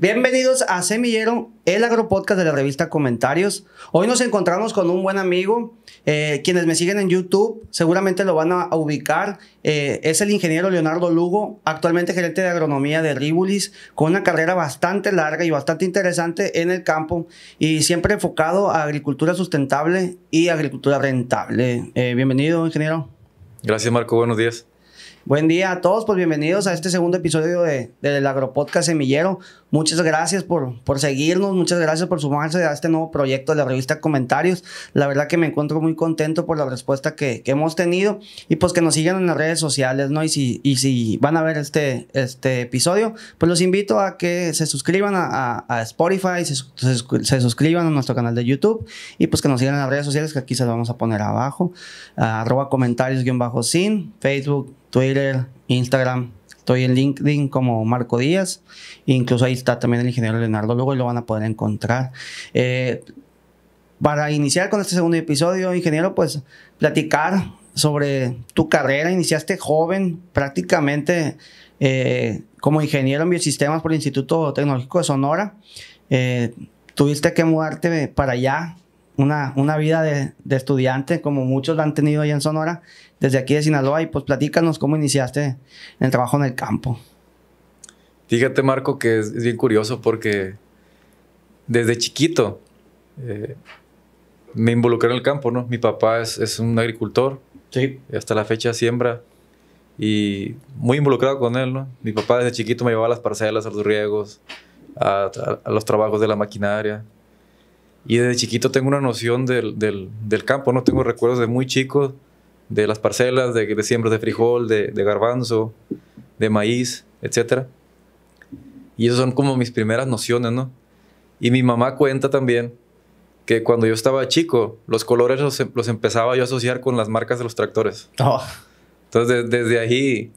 Bienvenidos a Semillero, el agropodcast de la revista Comentarios. Hoy nos encontramos con un buen amigo. Eh, quienes me siguen en YouTube seguramente lo van a, ubicar. Eh, es el ingeniero Leonardo Lugo, actualmente gerente de agronomía de Ribulis, con una carrera bastante larga y bastante interesante en el campo y siempre enfocado a agricultura sustentable y agricultura rentable. Eh, bienvenido, ingeniero. Gracias, Marco. Buenos días. Buen día a todos, pues bienvenidos a este segundo episodio de, del Agropodcast Semillero. Muchas gracias por, por seguirnos, muchas gracias por sumarse a este nuevo proyecto de la revista Comentarios. La verdad que me encuentro muy contento por la respuesta que, hemos tenido y pues que nos sigan en las redes sociales, ¿no? Y si, y si van a ver este, este episodio, pues los invito a que se suscriban a, Spotify, se, suscriban a nuestro canal de YouTube y pues que nos sigan en las redes sociales que aquí se lo vamos a poner abajo. arroba comentarios-sin, Facebook Twitter, Instagram. Estoy en LinkedIn como Marco Díaz. Incluso ahí está también el ingeniero Leonardo luego lo van a poder encontrar. Eh, para iniciar con este segundo episodio, ingeniero, pues platicar sobre tu carrera. Iniciaste joven, prácticamente eh, como ingeniero en biosistemas por el Instituto Tecnológico de Sonora. Eh, tuviste que mudarte para allá, una, una vida de, de, estudiante como muchos la han tenido allá en Sonora desde aquí de Sinaloa y pues platícanos cómo iniciaste el trabajo en el campo. Fíjate Marco que es, bien curioso porque desde chiquito eh, me involucré en el campo, ¿no? Mi papá es, un agricultor, hasta la fecha siembra y muy involucrado con él, ¿no? Mi papá desde chiquito me llevaba a las parcelas, a los riegos, a, los trabajos de la maquinaria. Y desde chiquito tengo una noción del, del campo, ¿no? Tengo recuerdos de muy chico de las parcelas, de, de siembras de frijol, de, garbanzo, de maíz, etc. Y esas son como mis primeras nociones, ¿no? Y mi mamá cuenta también que cuando yo estaba chico, los colores los, em, empezaba yo a asociar con las marcas de los tractores. Oh. Entonces, desde ahí,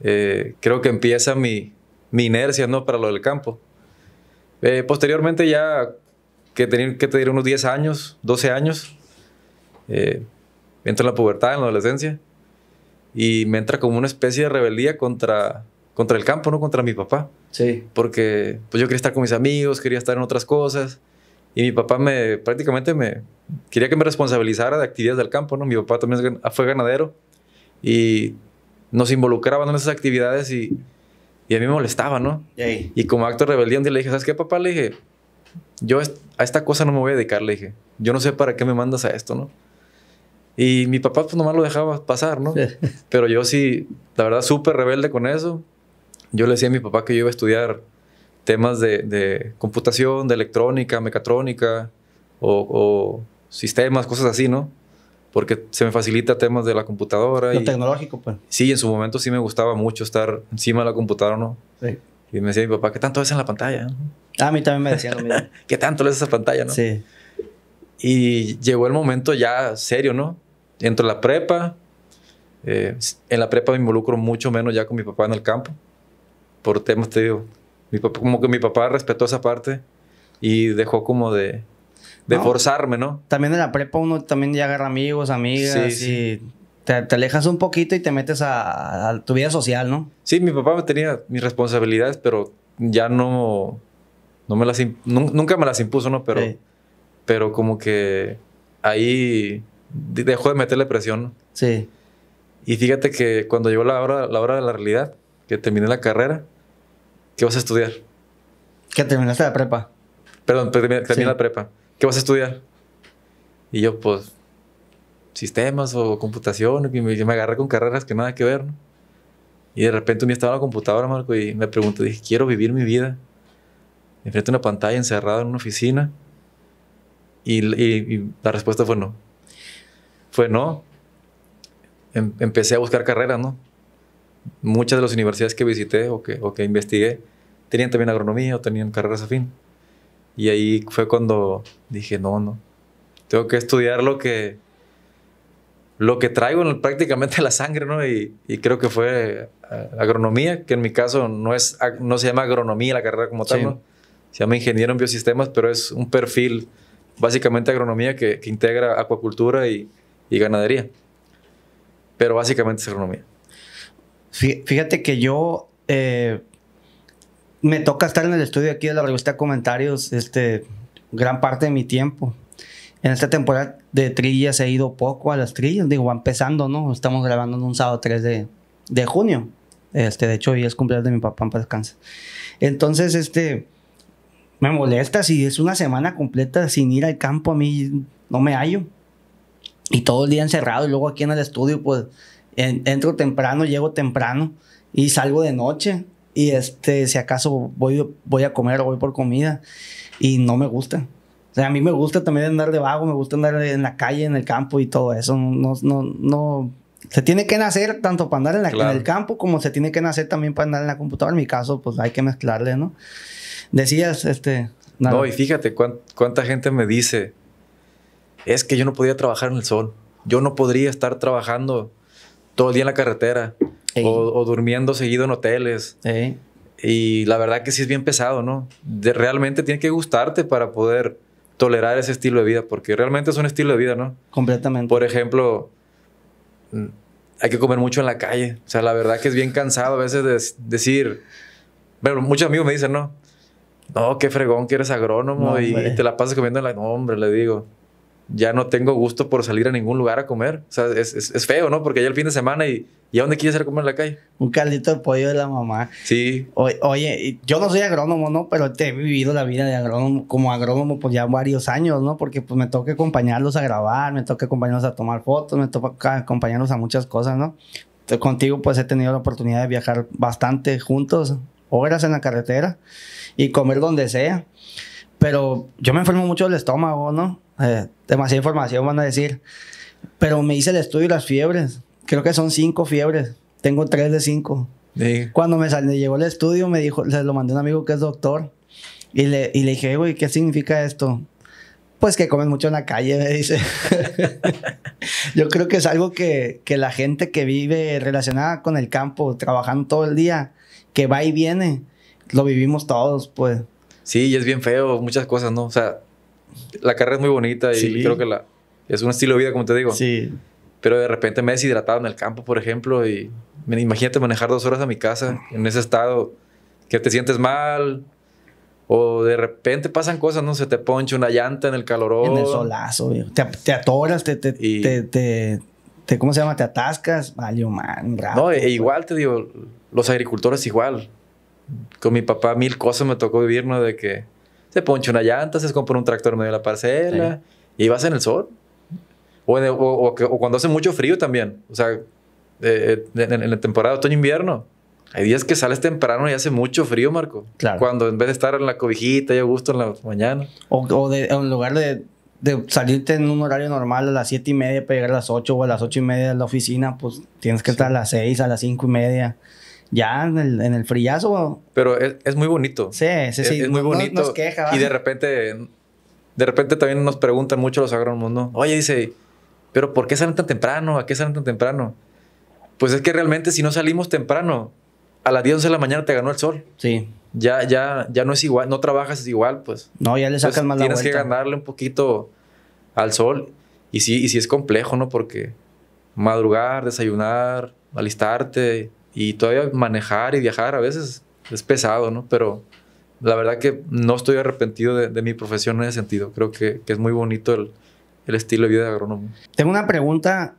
eh, creo que empieza mi, inercia, ¿no? Para lo del campo. Eh, posteriormente ya, que tenía que tener unos 10 años, 12 años, eh, entra en la pubertad, en la adolescencia, y me entra como una especie de rebeldía contra, contra el campo, ¿no? Contra mi papá. Sí. Porque pues yo quería estar con mis amigos, quería estar en otras cosas, y mi papá me, prácticamente me, quería que me responsabilizara de actividades del campo, ¿no? Mi papá también fue ganadero y nos involucraban en esas actividades y, y a mí me molestaba, ¿no? Y como acto de rebeldía un día le dije, ¿sabes qué, papá? Le dije, yo a esta cosa no me voy a dedicar, le dije. Yo no sé para qué me mandas a esto, ¿no? Y mi papá pues nomás lo dejaba pasar, ¿no? Pero yo sí, la verdad, súper rebelde con eso. Yo le decía a mi papá que yo iba a estudiar temas de, de computación, de electrónica, mecatrónica o, sistemas, cosas así, ¿no? Porque se me facilita temas de la computadora. Lo tecnológico, pues. Sí, en su momento sí me gustaba mucho estar encima de la computadora, ¿no? Sí. Y me decía mi papá, ¿qué tanto ves en la pantalla? Ah, a mí también me decía lo mismo. ¿Qué tanto lees esa pantalla, no? Sí. Y llegó el momento ya serio, ¿no? Entro a la prepa. Eh, en la prepa me involucro mucho menos ya con mi papá en el campo. Por temas, te digo. Mi papá, como que mi papá respetó esa parte y dejó como de, forzarme, ¿no? También en la prepa uno también ya agarra amigos, amigas y Te, alejas un poquito y te metes a, tu vida social, ¿no? Sí, mi papá me tenía mis responsabilidades, pero ya no no me las, nunca me las impuso, ¿no? Pero sí pero como que ahí dejó de meterle presión. Sí. Y fíjate que cuando llegó la hora, la hora de la realidad, que terminé la carrera, ¿qué vas a estudiar? Que terminaste la prepa. Perdón, terminé, la prepa. ¿Qué vas a estudiar? Y yo, pues, sistemas o computación, y me, me agarré con carreras que nada que ver, ¿no? Y de repente un estaba en la computadora, Marco, y me pregunté, dije, quiero vivir mi vida. Enfrente a una pantalla encerrada en una oficina y, la respuesta fue no. Fue no. Em, empecé a buscar carreras, ¿no? Muchas de las universidades que visité o que, o que investigué tenían también agronomía o tenían carreras afín. Y ahí fue cuando dije, no, no, tengo que estudiar lo que, lo que traigo en prácticamente la sangre, ¿no? Y, creo que fue eh, agronomía, que en mi caso no, es, no se llama agronomía la carrera como tal, ¿no? Se llama ingeniero en biosistemas, pero es un perfil básicamente agronomía que, integra acuacultura y, ganadería. Pero básicamente es agronomía. Fíjate que yo eh, me toca estar en el estudio aquí de la revista Comentarios este, gran parte de mi tiempo. En esta temporada de trillas he ido poco a las trillas, digo, empezando, ¿no? Estamos grabando en un sábado 3 de, junio. Este, de hecho, hoy es cumpleaños de mi papá en Entonces, este, me molesta si es una semana completa sin ir al campo, a mí no me hallo. Y todo el día encerrado y luego aquí en el estudio, pues entro temprano, llego temprano y salgo de noche. Y este, si acaso voy, voy a comer o voy por comida y no me gusta. O sea, a mí me gusta también andar de vago, me gusta andar en la calle, en el campo y todo eso. No, no, no. Se tiene que nacer tanto para andar en, la, en el campo como se tiene que nacer también para andar en la computadora. En mi caso, pues hay que mezclarle, ¿no? Decías, este... No, y fíjate cuánta gente me dice, es que yo no podía trabajar en el sol, yo no podría estar trabajando todo el día en la carretera o, durmiendo seguido en hoteles. Y la verdad que sí es bien pesado, ¿no? realmente tiene que gustarte para poder tolerar ese estilo de vida, porque realmente es un estilo de vida, ¿no? Completamente. Por ejemplo, mm, hay que comer mucho en la calle. O sea, la verdad que es bien cansado a veces de decir, pero muchos amigos me dicen, ¿no? no, qué fregón que eres agrónomo y, te la pasas comiendo en la... No, hombre, le digo, ya no tengo gusto por salir a ningún lugar a comer. O sea, es, feo, ¿no? Porque ya el fin de semana y, ¿y a dónde quieres ir a comer en la calle? Un caldito de pollo de la mamá. Sí. oye, yo no soy agrónomo, ¿no? Pero te he vivido la vida de agrónomo, como agrónomo, pues ya varios años, ¿no? Porque pues me toca acompañarlos a grabar, me toca acompañarlos a tomar fotos, me toca acompañarlos a muchas cosas, ¿no? Contigo pues he tenido la oportunidad de viajar bastante juntos, horas en la carretera y comer donde sea. Pero yo me enfermo mucho del estómago, ¿no? Eh, demasiada información van a decir. Pero me hice el estudio y las fiebres. Creo que son cinco fiebres. Tengo tres de cinco. Cuando me, llegó el estudio, me dijo, se lo mandé a un amigo que es doctor. Y le, y le dije, güey, ¿qué significa esto? Pues que comen mucho en la calle, me dice. Yo creo que es algo que, que, la gente que vive relacionada con el campo, trabajando todo el día, que va y viene, lo vivimos todos, pues. Sí, y es bien feo, muchas cosas, ¿no? O sea, la carrera es muy bonita y creo que la, es un estilo de vida, como te digo. Sí. Pero de repente me he deshidratado en el campo, por ejemplo, y imagínate manejar dos horas a mi casa en ese estado que te sientes mal, o de repente pasan cosas, ¿no? Se te poncha una llanta en el calorón. En el solazo, Te, atoras, te, ¿cómo se llama? Te atascas, valió man, No, e igual te digo, los agricultores igual. Con mi papá mil cosas me tocó vivir, ¿no? De que se poncha una llanta, se compra un tractor en medio de la parcela y vas en el sol. O, cuando hace mucho frío también. O sea, eh, eh, en, la temporada otoño-invierno. Hay días que sales temprano y hace mucho frío, Marco. Claro. Cuando en vez de estar en la cobijita y a gusto en la mañana. O, en lugar de de salirte en un horario normal a las siete y media para llegar a las 8 o a las ocho y media de la oficina, pues tienes que estar a las 6, a las cinco y media. Ya en el, en frillazo. Pero es, muy bonito. Sí, sí, sí. Es, muy bonito. y de repente, de repente también nos preguntan mucho los agrónomos, ¿no? Oye, dice, pero ¿por qué salen tan temprano? ¿A qué salen tan temprano? Pues es que realmente si no salimos temprano, a las 10, de la mañana te ganó el sol. Sí ya, ya, ya no es igual, no trabajas igual, pues. No, ya le sacas más la vuelta. Tienes que ganarle un poquito al sol. Y sí, y sí es complejo, ¿no? Porque madrugar, desayunar, alistarte y todavía manejar y viajar a veces es pesado, ¿no? Pero la verdad que no estoy arrepentido de, mi profesión en ese sentido. Creo que, es muy bonito el, estilo de vida de agrónomo. Tengo una pregunta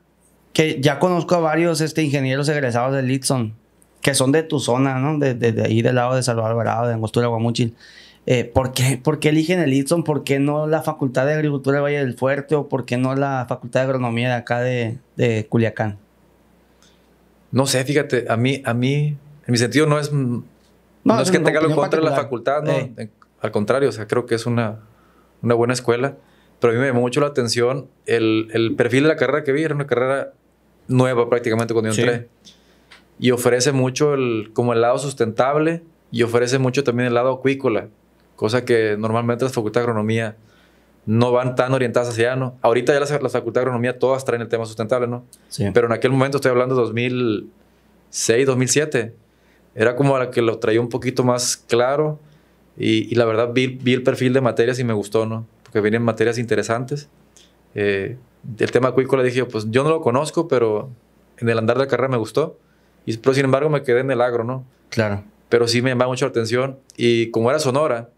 que ya conozco a varios este, ingenieros egresados de Litson que son de tu zona, ¿no? De, ahí del lado de Salvador Alvarado, de Angostura, Guamuchil. Eh, ¿por, qué, ¿por, eligen el Itson? ¿Por qué no la Facultad de Agricultura de Valle del Fuerte o por qué no la Facultad de Agronomía de acá de, Culiacán? No sé, fíjate, a mí, a mí, en mi sentido no es, que tenga lo contra la facultad, no, eh. Eh, al contrario, o sea, creo que es una, una buena escuela, pero a mí me llamó mucho la atención el, el perfil de la carrera que vi, era una carrera nueva prácticamente cuando yo entré y ofrece mucho el, como el lado sustentable y ofrece mucho también el lado acuícola, cosa que normalmente las facultades de agronomía no van tan orientadas hacia allá, ¿no? Ahorita ya las, facultades de agronomía todas traen el tema sustentable, ¿no? Pero en aquel momento, estoy hablando de 2006, 2007, era como la que lo traía un poquito más claro y, la verdad vi, el perfil de materias y me gustó, ¿no? Porque vienen materias interesantes. Eh, el tema acuícola dije, pues yo no lo conozco, pero en el andar de carrera me gustó pero sin embargo me quedé en el agro, ¿no? Claro. Pero sí me llamaba mucho la atención y como era Sonora,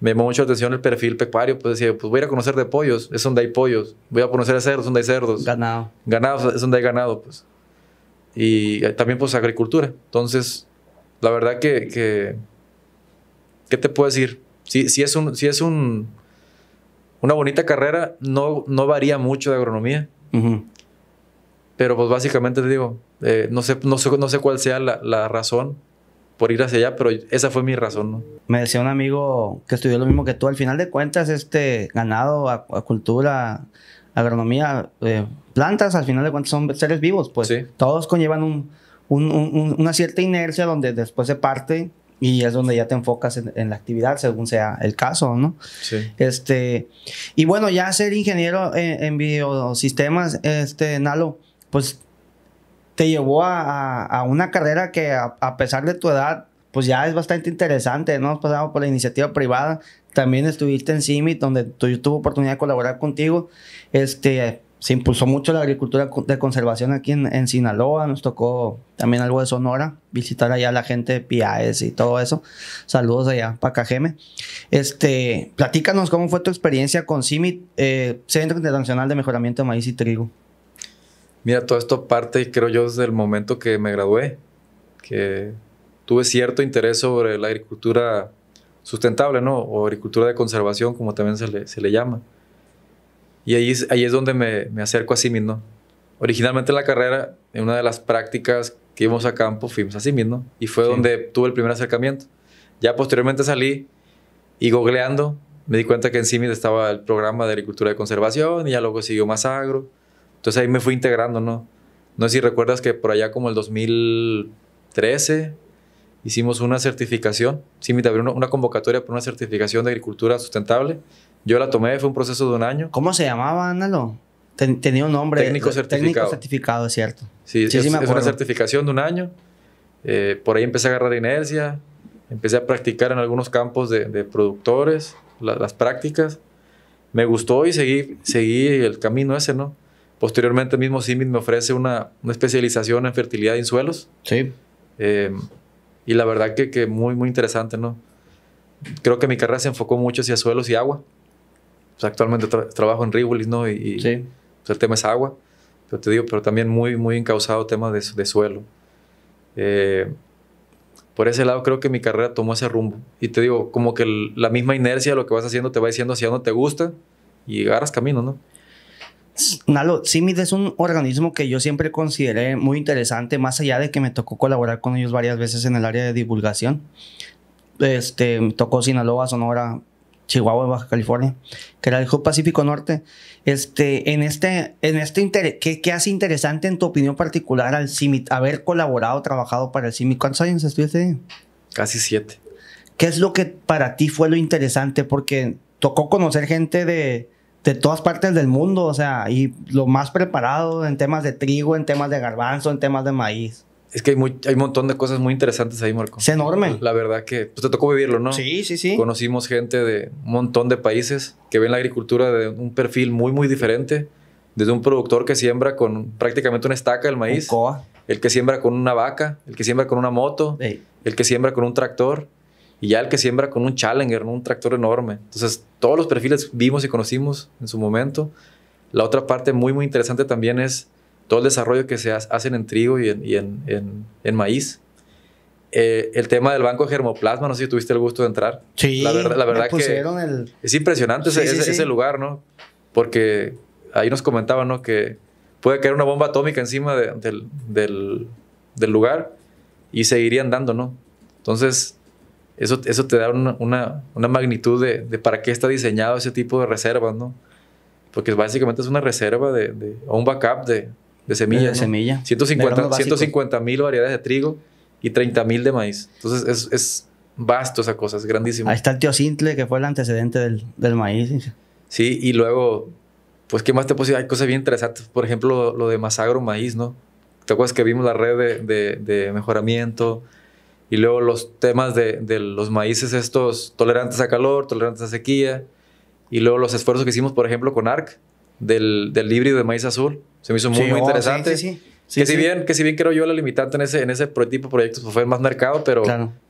me llamó mucho la atención el perfil pecuario, pues decía, pues voy a conocer de pollos, es donde hay pollos, voy a conocer de cerdos, es donde hay cerdos. Ganado. Ganado, es donde hay ganado, pues. Y eh, también pues agricultura. Entonces, la verdad que, ¿qué te puedo decir? Si, es, un, si es un, una bonita carrera, no, no varía mucho de agronomía. Pero pues básicamente te digo, eh, no, sé, no, sé, no sé cuál sea la, la, razón por ir hacia allá, pero esa fue mi razón, ¿no? Me decía un amigo que estudió lo mismo que tú, al final de cuentas, este ganado, a, cultura, agronomía, eh, plantas, al final de cuentas son seres vivos, pues todos conllevan un, un, una cierta inercia donde después se parte y es donde ya te enfocas en, la actividad, según sea el caso, ¿no? Este, y bueno, ya ser ingeniero en, biosistemas, este, Nalo, pues te llevó a, una carrera que a, pesar de tu edad, pues ya es bastante interesante, ¿no? Pasamos por la iniciativa privada, también estuviste en CIMIT, donde tu, tuve oportunidad de colaborar contigo, este, se impulsó mucho la agricultura de conservación aquí en, Sinaloa, nos tocó también algo de Sonora, visitar allá a la gente de PIAES y todo eso, saludos allá Pacajeme. Este, platícanos cómo fue tu experiencia con CIMIT, eh, Centro Internacional de Mejoramiento de Maíz y Trigo. Mira, todo esto parte, creo yo, desde el momento que me gradué, que tuve cierto interés sobre la agricultura sustentable, ¿no? O agricultura de conservación, como también se le, llama. Y ahí es, ahí es donde me, acerco a Simin, ¿no? Originalmente la carrera, en una de las prácticas que íbamos a campo, fuimos a sí ¿no? Y fue donde tuve el primer acercamiento. Ya posteriormente salí y googleando, me di cuenta que en mismo estaba el programa de agricultura de conservación y ya luego siguió más agro. Entonces ahí me fui integrando, ¿no? No sé si recuerdas que por allá como el 2013 hicimos una certificación, sí, me abrió una convocatoria por una certificación de agricultura sustentable. Yo la tomé, fue un proceso de un año. ¿Cómo se llamaba, Ándalo? tenía un nombre. Técnico certificado. Técnico certificado, cierto. Sí, sí, es, una certificación de un año. Eh, por ahí empecé a agarrar inercia, empecé a practicar en algunos campos de, productores, las prácticas. Me gustó y seguí, seguí el camino ese, ¿no? Posteriormente, mismo CIMIT me ofrece una, especialización en fertilidad en suelos. Sí. Eh, y la verdad que, muy, muy interesante, ¿no? Creo que mi carrera se enfocó mucho hacia suelos y agua. Pues, actualmente trabajo en Rivolis, ¿no? Y, sí. Pues, el tema es agua. Pero te digo, pero también muy, muy encausado tema de, suelo. Eh, por ese lado creo que mi carrera tomó ese rumbo. Y te digo, como que la misma inercia de lo que vas haciendo te va diciendo hacia dónde te gusta y agarras camino, ¿no? Nalo, CIMIT es un organismo que yo siempre consideré muy interesante, más allá de que me tocó colaborar con ellos varias veces en el área de divulgación. Este, me tocó Sinaloa, Sonora, Chihuahua, Baja California, que era el Hub Pacífico Norte. Este, en este, en este ¿qué, hace interesante en tu opinión particular al CIMIT? Haber colaborado, trabajado para el CIMIT. ¿Cuántos años estuviste? Casi siete. ¿Qué es lo que para ti fue lo interesante? Porque tocó conocer gente de, de todas partes del mundo, o sea, y lo más preparado en temas de trigo, en temas de garbanzo, en temas de maíz. Es que hay, hay un montón de cosas muy interesantes ahí, Marco. Es enorme. La verdad que pues, te tocó vivirlo, ¿no? Sí, sí, sí. Conocimos gente de un montón de países que ven la agricultura de un perfil muy, muy diferente. Desde un productor que siembra con prácticamente una estaca el maíz. El que siembra con una vaca, el que siembra con una moto, el que siembra con un tractor y ya el que siembra con un Challenger, ¿no? un tractor enorme. Entonces, todos los perfiles vimos y conocimos en su momento. La otra parte muy, muy interesante también es todo el desarrollo que se hace en trigo y en, maíz. Eh, el tema del banco de germoplasma, no sé si tuviste el gusto de entrar. Sí, la verdad, que el... es impresionante ese, lugar, ¿no? Porque ahí nos comentaban, ¿no? Que puede caer una bomba atómica encima del, del lugar y seguirían dando, ¿no? Entonces, eso, eso te da una, una, magnitud de, para qué está diseñado ese tipo de reservas, ¿no? Porque básicamente es una reserva de, de o un backup de, de semillas. De semilla. ¿no? 150 mil variedades de trigo y 30 mil de maíz. Entonces es, es vasto esa cosa, es grandísimo. Ahí está el tío Sintle, que fue el antecedente del, del maíz. Sí, y luego, pues, ¿qué más te puedo Hay cosas bien interesantes. Por ejemplo, lo, de Masagro Maíz, ¿no? ¿Te acuerdas que vimos la red de, de mejoramiento? Y luego los temas de, de, los maíces estos tolerantes a calor, tolerantes a sequía. Y luego los esfuerzos que hicimos, por ejemplo, con ARC, del, del híbrido de maíz azul. Se me hizo muy, muy oh, interesante. Sí, sí, que, si bien, que si bien creo yo la limitante en ese, en ese tipo de proyectos pues, fue más mercado, pero,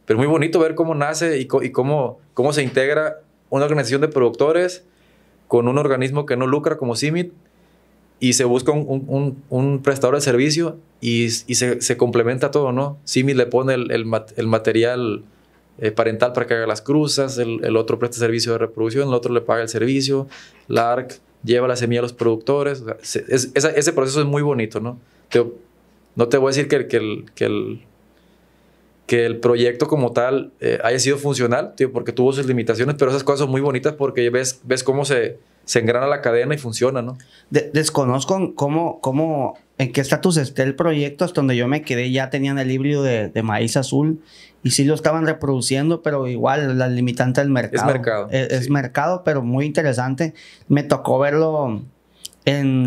pero muy bonito ver cómo nace y, y cómo, cómo se integra una organización de productores con un organismo que no lucra como CIMIT y se busca un, un, un prestador de servicio y, y se, se, complementa todo, ¿no? Simi le pone el, el, material eh, parental para que haga las cruzas, el, otro presta servicio de reproducción, el otro le paga el servicio, la lleva la semilla a los productores. ese proceso es muy bonito, ¿no? no te voy a decir que, que el, que el que el proyecto como tal eh, haya sido funcional, tío, porque tuvo sus limitaciones, pero esas cosas son muy bonitas porque ves, ves cómo se, se engrana la cadena y funciona, ¿no? desconozco cómo, cómo, en qué estatus esté el proyecto, hasta donde yo me quedé ya tenían el híbrido de, maíz azul y sí lo estaban reproduciendo, pero igual la limitante del mercado. Es mercado. E, es, mercado, pero muy interesante. Me tocó verlo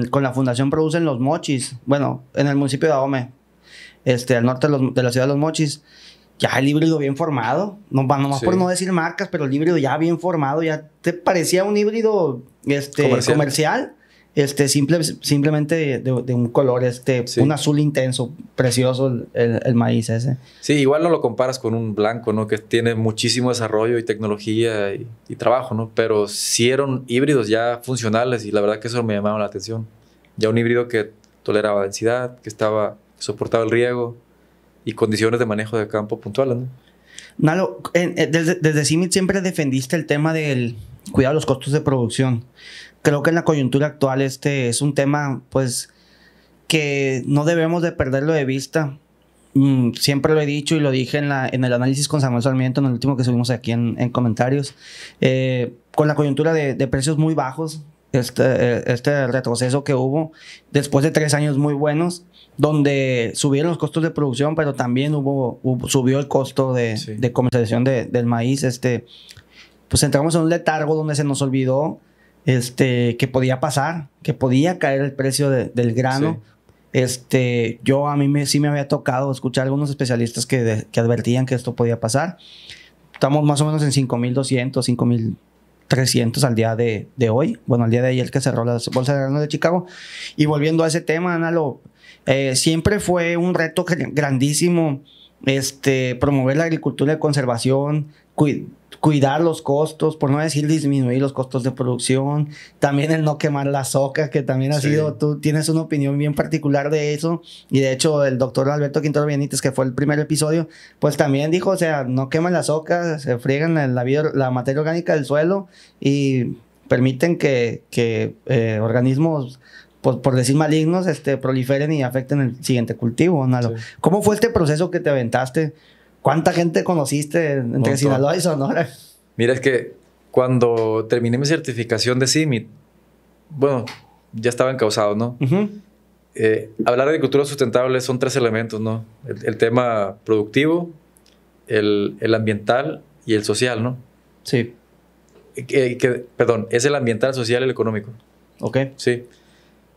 con la Fundación Producen Los Mochis, bueno, en el municipio de Ahome, este, al norte de la ciudad de Los Mochis ya el híbrido bien formado, no, nomás por no decir marcas, pero el híbrido ya bien formado, ya te parecía un híbrido este, comercial. este, simple, simplemente de, un color, este, un azul intenso, precioso el, maíz ese. Sí, igual no lo comparas con un blanco, ¿no? Que tiene muchísimo desarrollo y tecnología y, trabajo, ¿no? Pero sí eran híbridos ya funcionales y la verdad que eso me llamaba la atención. Ya un híbrido que toleraba densidad, que estaba, que soportaba el riego, y condiciones de manejo de campo puntuales. ¿no? Nalo, eh, desde, desde CIMIT siempre defendiste el tema del cuidado de los costos de producción. Creo que en la coyuntura actual este es un tema pues que no debemos de perderlo de vista. Mm, siempre lo he dicho y lo dije en, la, en el análisis con Samuel Sarmiento, en el último que subimos aquí en, en comentarios, eh, con la coyuntura de, de precios muy bajos, este, eh, este retroceso que hubo después de tres años muy buenos donde subieron los costos de producción, pero también hubo, subió el costo de, comercialización del maíz. Este, pues entramos en un letargo donde se nos olvidó este, que podía pasar, que podía caer el precio del grano. Este, yo a mí me, sí me había tocado escuchar algunos especialistas que, que, advertían que esto podía pasar. Estamos más o menos en 5.200, 5300 al día de, hoy, bueno, al día de ayer que cerró la bolsa de grano de Chicago. Y volviendo a ese tema, Ana, lo, eh, siempre fue un reto grandísimo este, promover la agricultura de conservación, cuidar los costos, por no decir disminuir los costos de producción, también el no quemar las ocas, que también ha sido, tú tienes una opinión bien particular de eso, y de hecho el doctor Alberto Quintero Benítez, que fue el primer episodio, pues también dijo, o sea, no queman las ocas, se friegan la, materia orgánica del suelo y permiten que, eh, organismos por, decir malignos, este, proliferen y afecten el siguiente cultivo. ¿Cómo fue este proceso que te aventaste? ¿Cuánta gente conociste entre Sinaloa y Sonora? Mira, es que cuando terminé mi certificación de CIMIT, bueno, ya estaba encausado, ¿no? Eh, hablar de agricultura sustentable son tres elementos, ¿no? El, tema productivo, el, ambiental y el social, ¿no? Sí. Eh, perdón, es el ambiental, el social y el económico. Ok. Sí.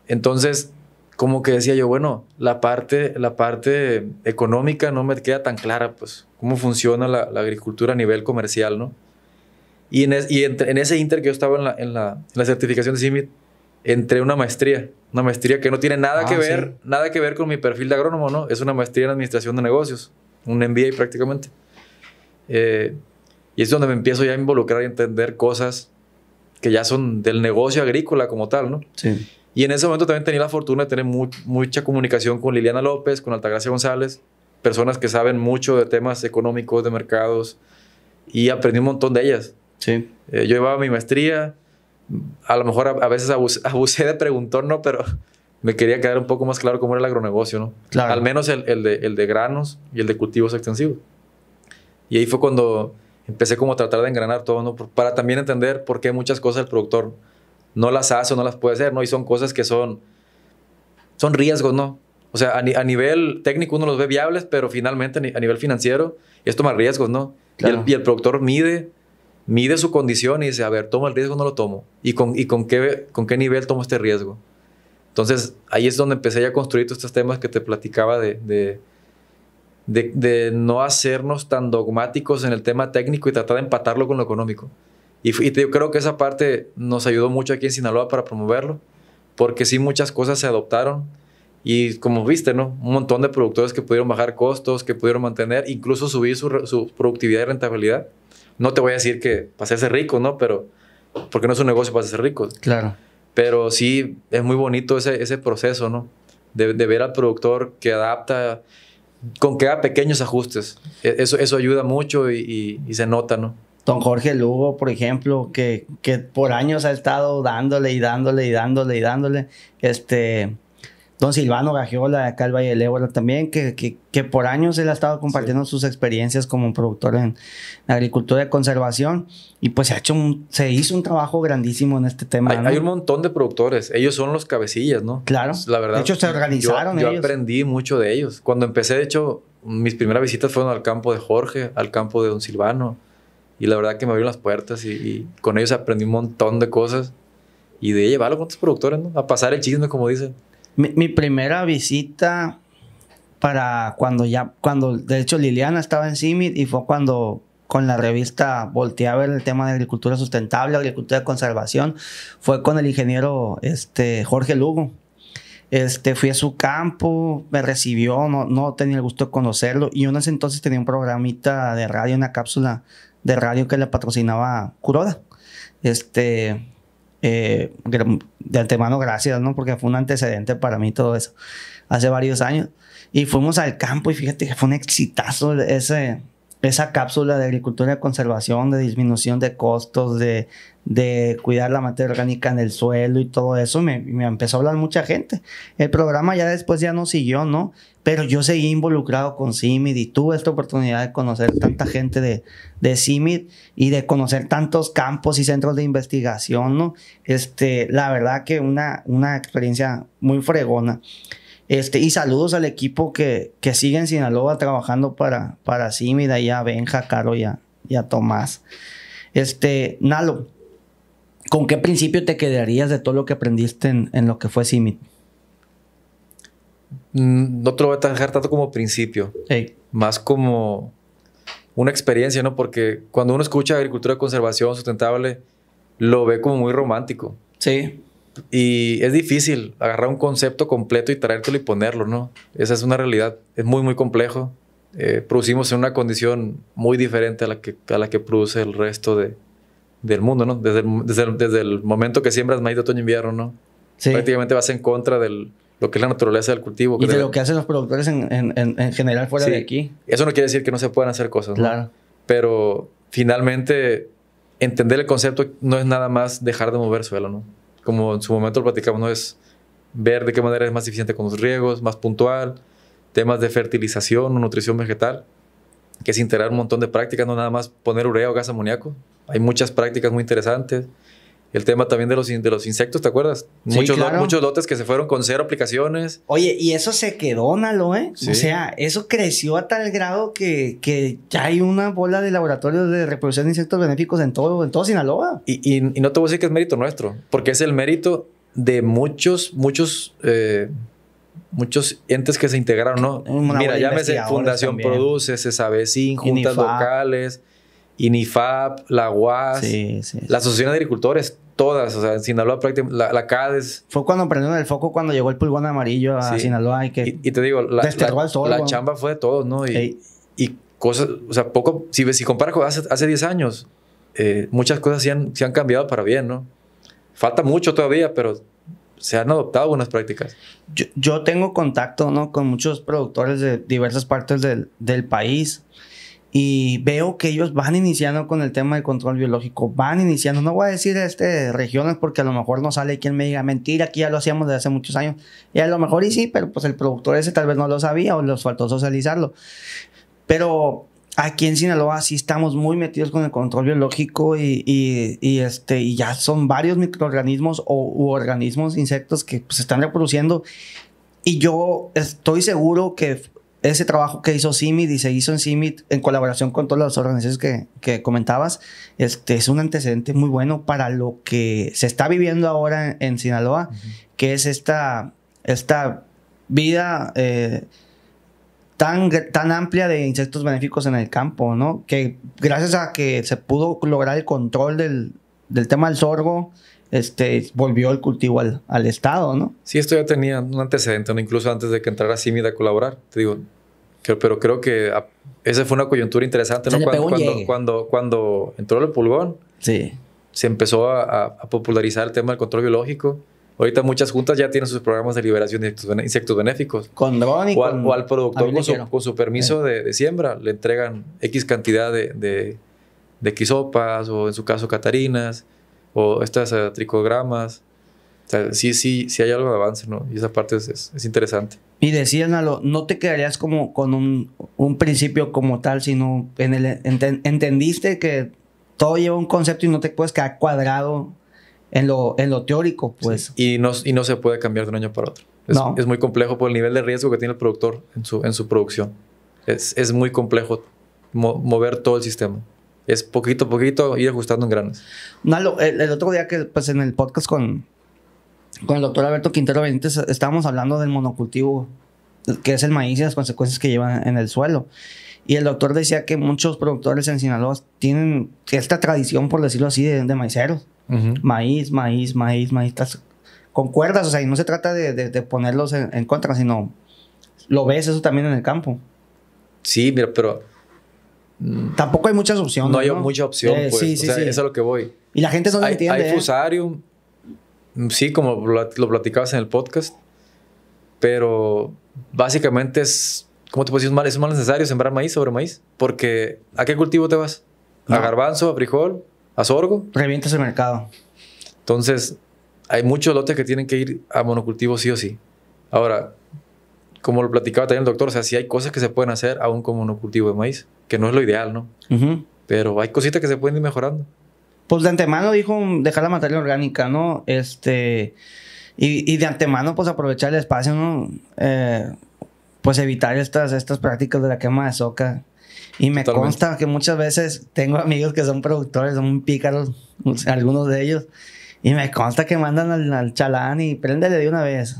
Entonces, como que decía yo, bueno, la parte, la parte económica no me queda tan clara, pues, cómo funciona la, agricultura a nivel comercial, ¿no? Y, en, ese inter que yo estaba en la, certificación de CIMIT, entré una maestría, una maestría que no tiene nada ah, que ver, nada que ver con mi perfil de agrónomo, ¿no? Es una maestría en administración de negocios, un MBA prácticamente. Eh, y es donde me empiezo ya a involucrar y entender cosas que ya son del negocio agrícola como tal, ¿no? Sí. Y en ese momento también tenía la fortuna de tener mucha comunicación con Liliana López, con Altagracia González, personas que saben mucho de temas económicos, de mercados, y aprendí un montón de ellas. Sí. Eh, yo llevaba mi maestría, a lo mejor a, veces abusé, de preguntón, ¿no? Pero me quería quedar un poco más claro cómo era el agronegocio, ¿no? Al menos el, de, granos y el de cultivos extensivos. Y ahí fue cuando empecé como a tratar de engranar todo, ¿no? Para también entender por qué muchas cosas el productor no las hace o no las puede hacer, ¿no? Y son cosas que son, son riesgos, ¿no? O sea, a, nivel técnico uno los ve viables, pero finalmente a nivel financiero es tomar riesgos, ¿no? Y, el, productor mide, mide su condición y dice, a ver, ¿tomo el riesgo o no lo tomo? ¿Y, con, y con, qué, con qué nivel tomo este riesgo? Entonces, ahí es donde empecé a construir todos estos temas que te platicaba de de, de, no hacernos tan dogmáticos en el tema técnico y tratar de empatarlo con lo económico. Y, yo creo que esa parte nos ayudó mucho aquí en Sinaloa para promoverlo, porque sí muchas cosas se adoptaron y como viste, ¿no? Un montón de productores que pudieron bajar costos, que pudieron mantener, incluso subir su, productividad y rentabilidad. No te voy a decir que a ser rico, ¿no? Pero porque no es un negocio para ser rico. Claro. Pero sí es muy bonito ese, ese proceso, ¿no? De, ver al productor que adapta con que haga pequeños ajustes. E, eso, eso ayuda mucho y se nota, ¿no? Don Jorge Lugo, por ejemplo, que, por años ha estado dándole y dándole y dándole y dándole. Este, don Silvano Gagiola, acá Calva Valle del Ébola también, que, que, por años él ha estado compartiendo sus experiencias como productor en agricultura de conservación. Y pues se, ha hecho un, se hizo un trabajo grandísimo en este tema. Hay, un montón de productores. Ellos son los cabecillas, ¿no? Claro. La verdad. De hecho, se organizaron ellos. Yo aprendí mucho de ellos. Cuando empecé, de hecho, mis primeras visitas fueron al campo de Jorge, al campo de Don Silvano y la verdad que me abrió las puertas y, con ellos aprendí un montón de cosas y de llevarlo con otros productores, ¿no? A pasar el chisme, como dicen. Mi, primera visita para cuando ya, cuando de hecho Liliana estaba en CIMIT y fue cuando con la revista volteé a ver el tema de agricultura sustentable, agricultura de conservación, fue con el ingeniero este, Jorge Lugo. Este, fui a su campo, me recibió, no, no tenía el gusto de conocerlo y yo entonces tenía un programita de radio, una cápsula de radio que le patrocinaba Curoda. Este, eh, de antemano gracias, ¿no? Porque fue un antecedente para mí todo eso, hace varios años. Y fuimos al campo y fíjate que fue un exitazo ese, esa cápsula de agricultura y conservación, de disminución de costos, de, de cuidar la materia orgánica en el suelo y todo eso, me, empezó a hablar mucha gente. El programa ya después ya no siguió, ¿no? Pero yo seguí involucrado con CIMID y tuve esta oportunidad de conocer tanta gente de, de CIMID y de conocer tantos campos y centros de investigación, ¿no? Este, la verdad que una, una experiencia muy fregona. Este, y saludos al equipo que, sigue en Sinaloa trabajando para, para Simida y a Benja, Caro y a, Tomás. Este, Nalo, ¿con qué principio te quedarías de todo lo que aprendiste en, lo que fue CIMID? Mm, no te lo voy a dejar tanto como principio, más como una experiencia, ¿no? Porque cuando uno escucha agricultura de conservación sustentable, lo ve como muy romántico. Sí. Y es difícil agarrar un concepto completo y traértelo y ponerlo, ¿no? Esa es una realidad, es muy, muy complejo. Eh, producimos en una condición muy diferente a la que, a la que produce el resto de, del mundo, ¿no? Desde el, desde, desde el momento que siembras maíz de otoño e invierno, ¿no? Sí. Prácticamente vas en contra de lo que es la naturaleza del cultivo. Y de lo que hacen los productores en, en, en general fuera de aquí. Eso no quiere decir que no se puedan hacer cosas, ¿no? Claro. Pero finalmente, entender el concepto no es nada más dejar de mover suelo, ¿no? como en su momento lo platicamos, ¿no? es ver de qué manera es más eficiente con los riegos, más puntual, temas de fertilización o nutrición vegetal, que es integrar un montón de prácticas, no nada más poner urea o gas amoníaco. Hay muchas prácticas muy interesantes. El tema también de los, de los insectos, ¿te acuerdas? muchos, muchos lotes que se fueron con cero aplicaciones. Oye, y eso se quedó, Nalo, ¿eh? O sea, eso creció a tal grado que, que, ya hay una bola de laboratorios de reproducción de insectos benéficos en todo, en todo Sinaloa. Y, y, no te voy a decir que es mérito nuestro, porque es el mérito de muchos, muchos... Eh, muchos entes que se integraron, ¿no? Mira, llámese Fundación Se Sabe Sin, Juntas Locales, INIFAP, la UAS, la Asociación de Agricultores todas, o sea, en Sinaloa prácticamente, la, la Fue cuando prendieron el foco, cuando llegó el pulgón amarillo a Sinaloa y que... Y, te digo, la, la, chamba fue de todos, ¿no? Y, y cosas, o sea, poco, si, si comparas con hace, hace 10 años, eh, muchas cosas se han, se han cambiado para bien, ¿no? Falta mucho todavía, pero se han adoptado buenas prácticas. Yo, yo tengo contacto, ¿no? Con muchos productores de diversas partes del, del país y veo que ellos van iniciando con el tema del control biológico, van iniciando, no voy a decir este, regiones porque a lo mejor no sale quien me diga mentira, aquí ya lo hacíamos desde hace muchos años, y a lo mejor y sí, pero pues el productor ese tal vez no lo sabía o les faltó socializarlo. Pero aquí en Sinaloa sí estamos muy metidos con el control biológico y, y, este, y ya son varios microorganismos o u organismos, insectos que pues, se pues, están reproduciendo. Y yo estoy seguro que ese trabajo que hizo CIMIT y se hizo en CIMIT en colaboración con todas las organizaciones que, comentabas, este es un antecedente muy bueno para lo que se está viviendo ahora en, Sinaloa, que es esta, esta vida eh, tan, tan amplia de insectos benéficos en el campo, ¿no? Que gracias a que se pudo lograr el control del, del tema del sorgo, este, volvió el cultivo al, Estado, ¿no? Sí, esto ya tenía un antecedente, ¿no? incluso antes de que entrara Simida a colaborar, te digo, pero creo que ah, esa fue una coyuntura interesante, ¿no? Cuando, cuando, cuando, entró el pulgón, sí. se empezó a, popularizar el tema del control biológico. Ahorita muchas juntas ya tienen sus programas de liberación de insectos benéficos. Con o, al, productor con su, permiso de, siembra le entregan X cantidad de, de, de quisopas o en su caso catarinas o estas eh, tricogramas. O sí, sí, sí hay algo de avance, ¿no? Y esa parte es, es, interesante. Y decían algo, no te quedarías como con un, un principio como tal, sino en el entendiste que todo lleva un concepto y no te puedes quedar cuadrado en lo, en lo teórico, pues. Y, no, y no se puede cambiar de un año para otro. Es, no. es muy complejo por el nivel de riesgo que tiene el productor en su, en su producción. Es, es muy complejo mover todo el sistema es poquito a poquito ir ajustando en granos. Nalo, el, otro día que pues en el podcast con, con el doctor Alberto Quintero Benítez estábamos hablando del monocultivo, que es el maíz y las consecuencias que lleva en el suelo. Y el doctor decía que muchos productores en Sinaloa tienen esta tradición, por decirlo así, de, maiceros. Maíz, maíz, maíz, maíz. Con cuerdas, o sea, y no se trata de, ponerlos en, contra, sino lo ves eso también en el campo. Sí, mira, pero Mm. tampoco hay muchas opciones. No hay muchas opciones eh, pues. Sí, sí, sí. Eso es lo que voy. Y la gente no lo entiende. Hay ¿eh? Fusarium, mm, sí, como lo platicabas en el podcast, pero básicamente es, ¿cómo te puedo decir? Es mal, mal necesario sembrar maíz sobre maíz, porque ¿a qué cultivo te vas? ¿A garbanzo, a frijol, a sorgo? Revientas el mercado. Entonces, hay muchos lotes que tienen que ir a monocultivo sí o sí. Ahora, como lo platicaba también el doctor, o sea, si hay cosas que se pueden hacer aún con monocultivo de maíz que no es lo ideal, ¿no? Pero hay cositas que se pueden ir mejorando. Pues de antemano dijo dejar la materia orgánica, ¿no? Este. Y, y de antemano, pues aprovechar el espacio, ¿no? Eh, pues evitar estas, estas prácticas de la quema de soca. Y me consta que muchas veces tengo amigos que son productores, son pícaros, algunos de ellos, y me consta que mandan al, chalán y préndele de una vez.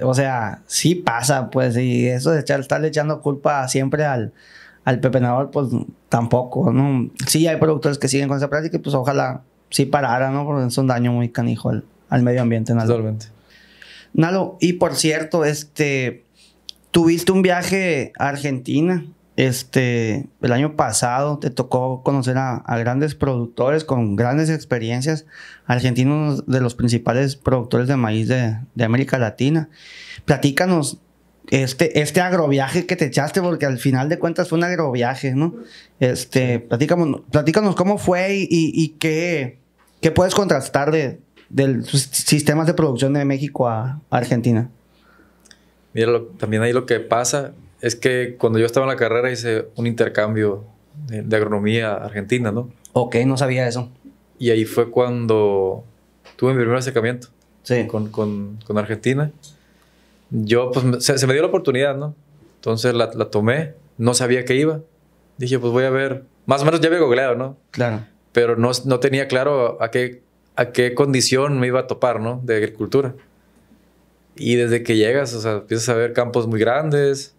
O sea, sí pasa, pues, y eso de estarle echando culpa siempre al, al pepenador, pues tampoco, ¿no? Sí, hay productores que siguen con esa práctica y pues ojalá sí parara, ¿no? Porque es un daño muy canijo al, medio ambiente, Nalo. Nalo, y por cierto, este, tuviste un viaje a Argentina, este, el año pasado te tocó conocer a, grandes productores con grandes experiencias, argentinos de los principales productores de maíz de, de América Latina. Platícanos este, este agroviaje que te echaste, porque al final de cuentas fue un agroviaje, ¿no? Este, platícanos, platícanos cómo fue y, qué, puedes contrastar de, del sistemas de producción de México a, Argentina. Mira, también ahí lo que pasa es que cuando yo estaba en la carrera hice un intercambio de, agronomía argentina, ¿no? Ok, no sabía eso. Y ahí fue cuando tuve mi primer acercamiento con, con, con Argentina yo, pues, se, me dio la oportunidad, ¿no? Entonces la, tomé, no sabía que iba. Dije, pues voy a ver. Más o menos ya había googleado, ¿no? Claro. Pero no, tenía claro a qué, a qué condición me iba a topar, ¿no? De agricultura. Y desde que llegas, o sea, empiezas a ver campos muy grandes,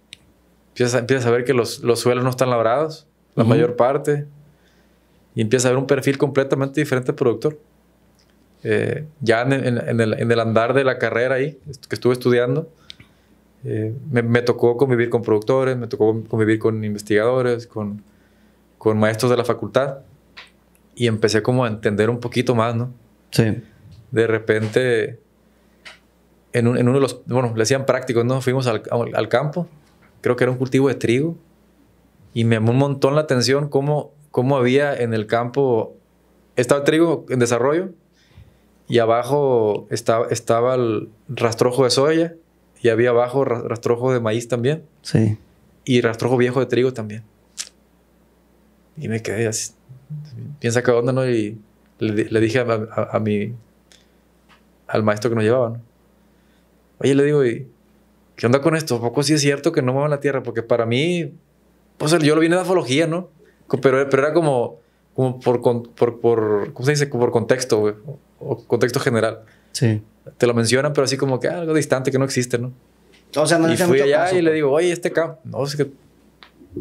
empiezas a, ver que los, suelos no están labrados, la mayor parte, y empiezas a ver un perfil completamente diferente al productor. Eh, ya en, el, andar de la carrera ahí, que estuve estudiando, eh, me, tocó convivir con productores, me tocó convivir con investigadores, con, con, maestros de la facultad, y empecé como a entender un poquito más, ¿no? Sí. De repente, en, uno de los, bueno, le decían prácticos, ¿no? Fuimos al, al campo, creo que era un cultivo de trigo, y me llamó un montón la atención cómo, cómo había en el campo, estaba el trigo en desarrollo, y abajo estaba, estaba el rastrojo de soya y había abajo rastrojo de maíz también. Sí. Y rastrojo viejo de trigo también. Y me quedé así, piensa qué onda, ¿no? Y le, dije a, mi, al maestro que nos llevaba, ¿no? Oye, le digo, ¿y qué onda con esto? ¿A poco sí es cierto que no a la tierra? Porque para mí, pues yo lo vi de afología, ¿no? Pero, pero era como, como por, por, por, ¿cómo se dice? Por contexto, güey o contexto general. Sí. Te lo mencionan, pero así como que algo distante que no existe, ¿no? O sea, no y fui allá y le pues. digo, oye, este campo. No, es que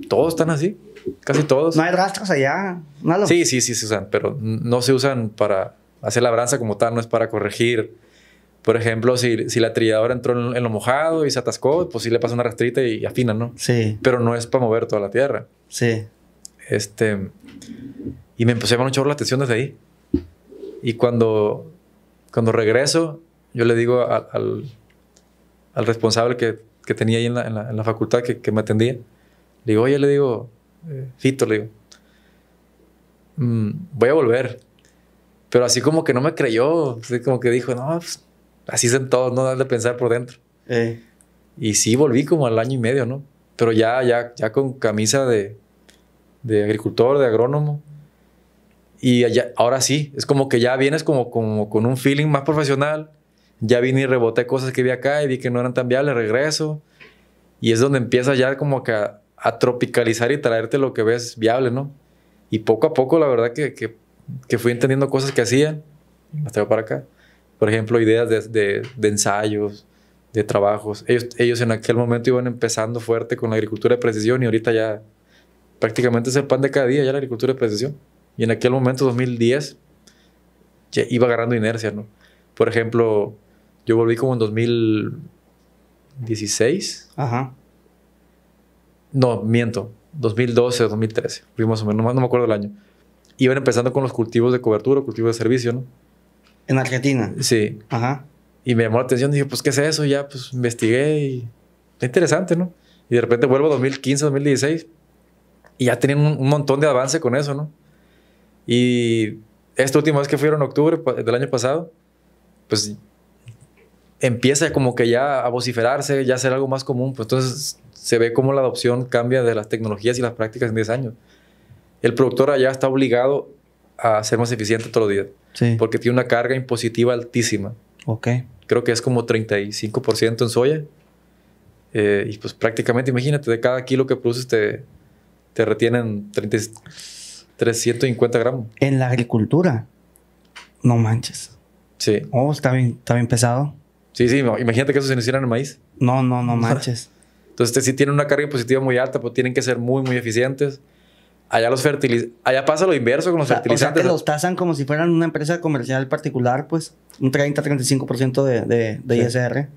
todos están así. Casi todos. No hay rastros allá. Sí, sí, sí se usan, pero no se usan para hacer labranza como tal, no es para corregir. Por ejemplo, si, si la trilladora entró en, lo mojado y se atascó, pues sí le pasa una rastrita y, afina, ¿no? Sí. Pero no es para mover toda la tierra. Sí. Este. Y me empecé a llamar mucho la atención desde ahí. Y cuando, cuando regreso, yo le digo al, al, responsable que, que, tenía ahí en la, en la, facultad que, que, me atendía, le digo, oye, le digo, eh, Fito, le digo, mm, voy a volver. Pero así como que no me creyó, así como que dijo, no, pues, así son todos, no dan de pensar por dentro. Eh. Y sí, volví como al año y medio, ¿no? Pero ya, ya, ya con camisa de, de agricultor, de agrónomo, y ahora sí, es como que ya vienes como, con un feeling más profesional. Ya vine y reboté cosas que vi acá y vi que no eran tan viables, regreso. Y es donde empiezas ya como que a, tropicalizar y traerte lo que ves viable, ¿no? Y poco a poco, la verdad que, que, fui entendiendo cosas que hacían hasta para acá. Por ejemplo, ideas de, de, ensayos, de trabajos. Ellos, ellos en aquel momento iban empezando fuerte con la agricultura de precisión y ahorita ya prácticamente es el pan de cada día, ya la agricultura de precisión. Y en aquel momento, 2010, ya iba agarrando inercia, ¿no? Por ejemplo, yo volví como en 2016. Ajá. No, miento. 2012 o 2013. Fui más o menos, no, me acuerdo el año. Iban empezando con los cultivos de cobertura, cultivos de servicio, ¿no? En Argentina. Sí. Ajá. Y me llamó la atención. Dije, pues, ¿qué es eso? ya, pues, investigué y... interesante, ¿no? Y de repente vuelvo a 2015, 2016 y ya tenían un montón de avance con eso, ¿no? Y esta última vez que fueron en octubre del año pasado, pues empieza como que ya a vociferarse, ya a ser algo más común. Pues entonces se ve cómo la adopción cambia de las tecnologías y las prácticas en 10 años. El productor allá está obligado a ser más eficiente todos los días. Porque tiene una carga impositiva altísima. Ok. Creo que es como 35% en soya. Eh, y pues prácticamente, imagínate, de cada kilo que produces te, te retienen 30, 350 gramos. En la agricultura. No manches. Sí. Oh, está bien, está bien pesado. Sí, sí, imagínate que eso se hiciera en el maíz. No, no, no manches. Entonces, si este sí tienen una carga impositiva muy alta, pues tienen que ser muy, muy eficientes. Allá los fertilizantes, allá pasa lo inverso con los fertilizantes. los tasan como si fueran una empresa comercial particular, pues un 30-35% de, de ISR.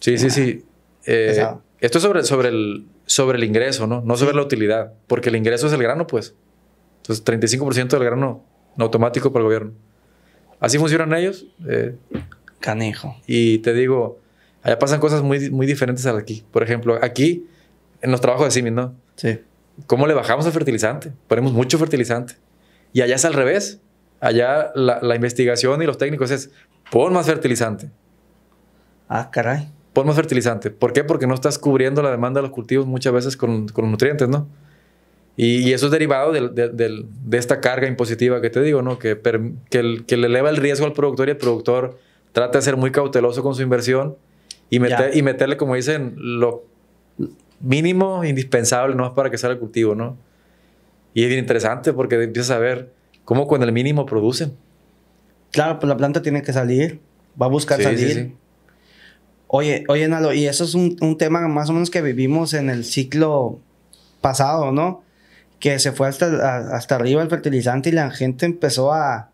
Sí, sí, ah, sí. Eh, esto es sobre, sobre, el, sobre el ingreso, ¿no? No sobre la utilidad, porque el ingreso es el grano, pues. Entonces, 35% del grano automático para el gobierno. Así funcionan ellos. Eh, Canejo. Y te digo, allá pasan cosas muy, muy diferentes a aquí. Por ejemplo, aquí, en los trabajos de sí ¿no? Sí. ¿Cómo le bajamos el fertilizante? Ponemos mucho fertilizante. Y allá es al revés. Allá la, investigación y los técnicos es, pon más fertilizante. Ah, caray. Pon más fertilizante. ¿Por qué? Porque no estás cubriendo la demanda de los cultivos muchas veces con, nutrientes, ¿no? Y, eso es derivado de, de, esta carga impositiva que te digo, ¿no? Que, que, que, le eleva el riesgo al productor y el productor trata de ser muy cauteloso con su inversión y, meter, y meterle, como dicen, lo mínimo indispensable no es para que salga el cultivo, ¿no? Y es bien interesante porque empiezas a ver cómo con el mínimo producen. Claro, pues la planta tiene que salir, va a buscar salir. Sí, sí. Oye, oye, Nalo, y eso es un, un, tema más o menos que vivimos en el ciclo pasado, ¿no? que se fue hasta, hasta arriba el fertilizante y la gente empezó a...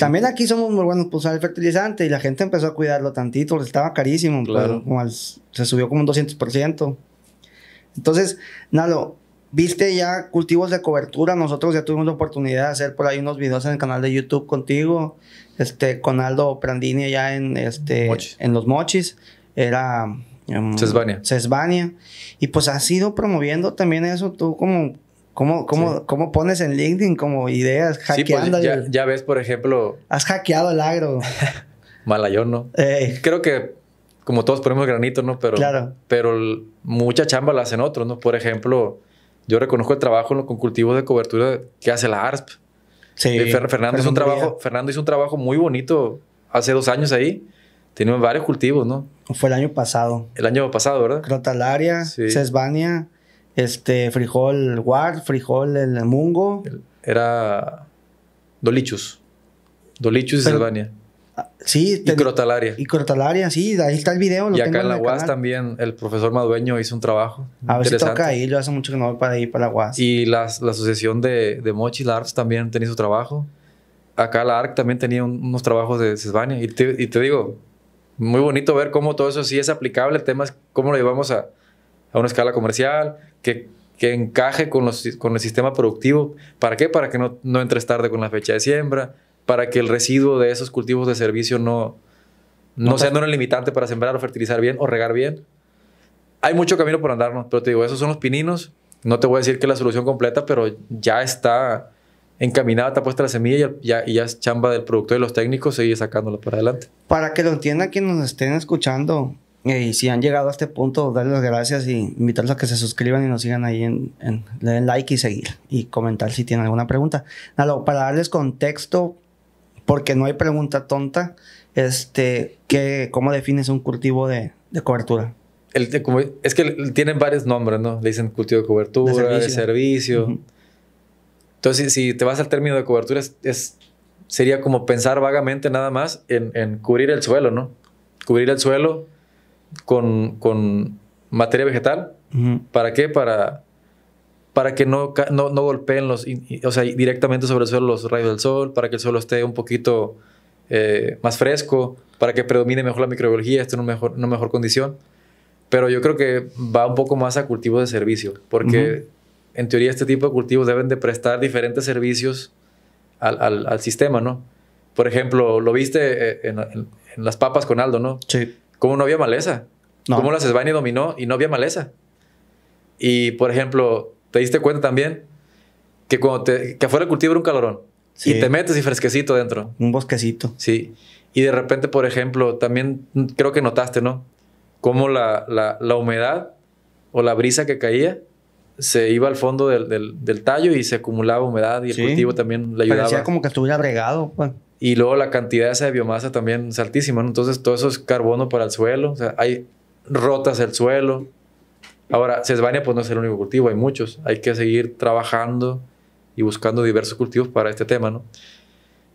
También aquí somos muy buenos pues usar el fertilizante y la gente empezó a cuidarlo tantito, estaba carísimo, pues, se subió como un 200%. Entonces, Nalo, viste ya cultivos de cobertura, nosotros ya tuvimos la oportunidad de hacer por ahí unos videos en el canal de YouTube contigo, este, con Aldo Prandini ya en, este, en Los Mochis, era... Cesvania. Em, Cesbania. Y pues has ido promoviendo también eso tú como ¿Cómo, cómo, pones en LinkedIn como ideas? Pues, hackeando. ya, ves, por ejemplo. Has hackeado el agro. Malayón, ¿no? Eh. Creo que como todos ponemos granito, ¿no? Pero, claro. pero mucha chamba la hacen otros, ¿no? Por ejemplo, yo reconozco el trabajo con cultivos de cobertura que hace la ARSP. Sí. Eh, Fernando, hizo un trabajo, Fernando hizo un trabajo muy bonito hace dos años ahí. Tenemos varios cultivos, ¿no? Fue el año pasado. El año pasado, ¿verdad? Crotalaria, este, frijol guard, frijol el mungo. Era dolichus. Dolichus y ah, Sí, y Crotalaria. Y Crotalaria, sí, ahí está el video. y acá en la UAS también el profesor Madueño hizo un trabajo. A ver ahí, lo hace mucho que no voy para ir para la UAS. Y la, asociación de, de Mochi, también tenía su trabajo. Acá la ARC también tenía unos trabajos de Cisbania... Y te, y te, digo, muy bonito ver cómo todo eso sí es aplicable. El tema es cómo lo llevamos a, a una escala comercial, que, encaje con, los, con el sistema productivo. ¿Para qué? Para que no, no entres tarde con la fecha de siembra, para que el residuo de esos cultivos de servicio no, no, sea una limitante para sembrar o fertilizar bien o regar bien. Hay mucho camino por andarnos, pero te digo, esos son los pininos. No te voy a decir que la solución completa, pero ya está encaminada, está puesta la semilla y ya, y ya es chamba del productor y los técnicos seguir sacándola para adelante. Para que lo entienda quienes nos estén escuchando, y si han llegado a este punto, darles las gracias y invitarlos a que se suscriban y nos sigan ahí, en, den like y seguir y comentar si tienen alguna pregunta. nada para darles contexto, porque no hay pregunta tonta, este, ¿qué, ¿cómo defines un cultivo de, de cobertura? El, es que tienen varios nombres, ¿no? Le dicen cultivo de cobertura, de servicio. Entonces, si, te vas al término de cobertura, es, sería como pensar vagamente nada más en, en cubrir el suelo, ¿no? Cubrir el suelo con, materia vegetal. ¿Para qué? Para, para que no, no, golpeen los, directamente sobre el suelo los rayos del sol, para que el suelo esté un poquito eh, más fresco, para que predomine mejor la microbiología, esté en una mejor, una mejor condición. Pero yo creo que va un poco más a cultivos de servicio, porque en teoría este tipo de cultivos deben de prestar diferentes servicios al, sistema, ¿no? Por ejemplo, lo viste eh, en, en, las papas con Aldo, ¿no? Sí. Como no había maleza? como ¿Cómo la Sesbani dominó y no había maleza? Y, por ejemplo, te diste cuenta también que, cuando que afuera el cultivo era un calorón. Y te metes y fresquecito dentro. Un bosquecito. Sí. Y de repente, por ejemplo, también creo que notaste, ¿no? Como la, la, humedad o la brisa que caía se iba al fondo del, del, del tallo y se acumulaba humedad y el cultivo también le ayudaba. Parecía como que estuviera bregado, pues. Y luego la cantidad esa de biomasa también es altísima, ¿no? Entonces todo eso es carbono para el suelo, o sea, hay rotas el suelo. Ahora, se Sesbania pues no es el único cultivo, hay muchos. Hay que seguir trabajando y buscando diversos cultivos para este tema, ¿no?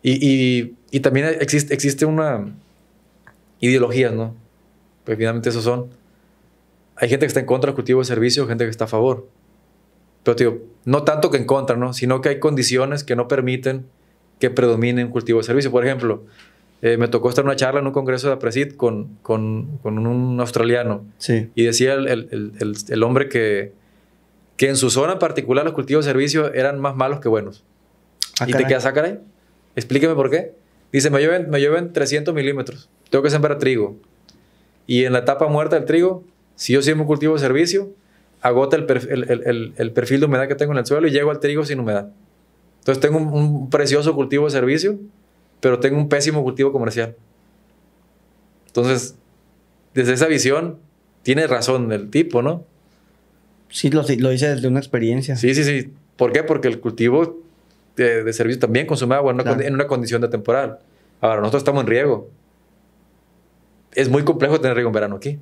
Y, también existe, existe una ideología, ¿no? Pues finalmente esos son. Hay gente que está en contra del cultivo de servicio, gente que está a favor. Pero digo, no tanto que en contra, ¿no? Sino que hay condiciones que no permiten que predominen cultivo de servicio. Por ejemplo, eh, me tocó estar en una charla en un congreso de Apresid con, un australiano. Sí. Y decía el, hombre que, que en su zona en particular los cultivos de servicio eran más malos que buenos. Ah, y te quedas, sacar ah, caray, explíqueme por qué. Dice, me llueven, me llueven 300 milímetros, tengo que sembrar trigo. Y en la etapa muerta del trigo, si yo siembro un cultivo de servicio, agota el, el perfil de humedad que tengo en el suelo y llego al trigo sin humedad. Entonces tengo un, precioso cultivo de servicio, pero tengo un pésimo cultivo comercial. Entonces, desde esa visión, tiene razón el tipo, ¿no? Sí, lo, hice desde una experiencia. Sí, sí, sí. ¿Por qué? Porque el cultivo de, servicio también consume agua en una, condición de temporal. Ahora, nosotros estamos en riego. Es muy complejo tener riego en verano aquí.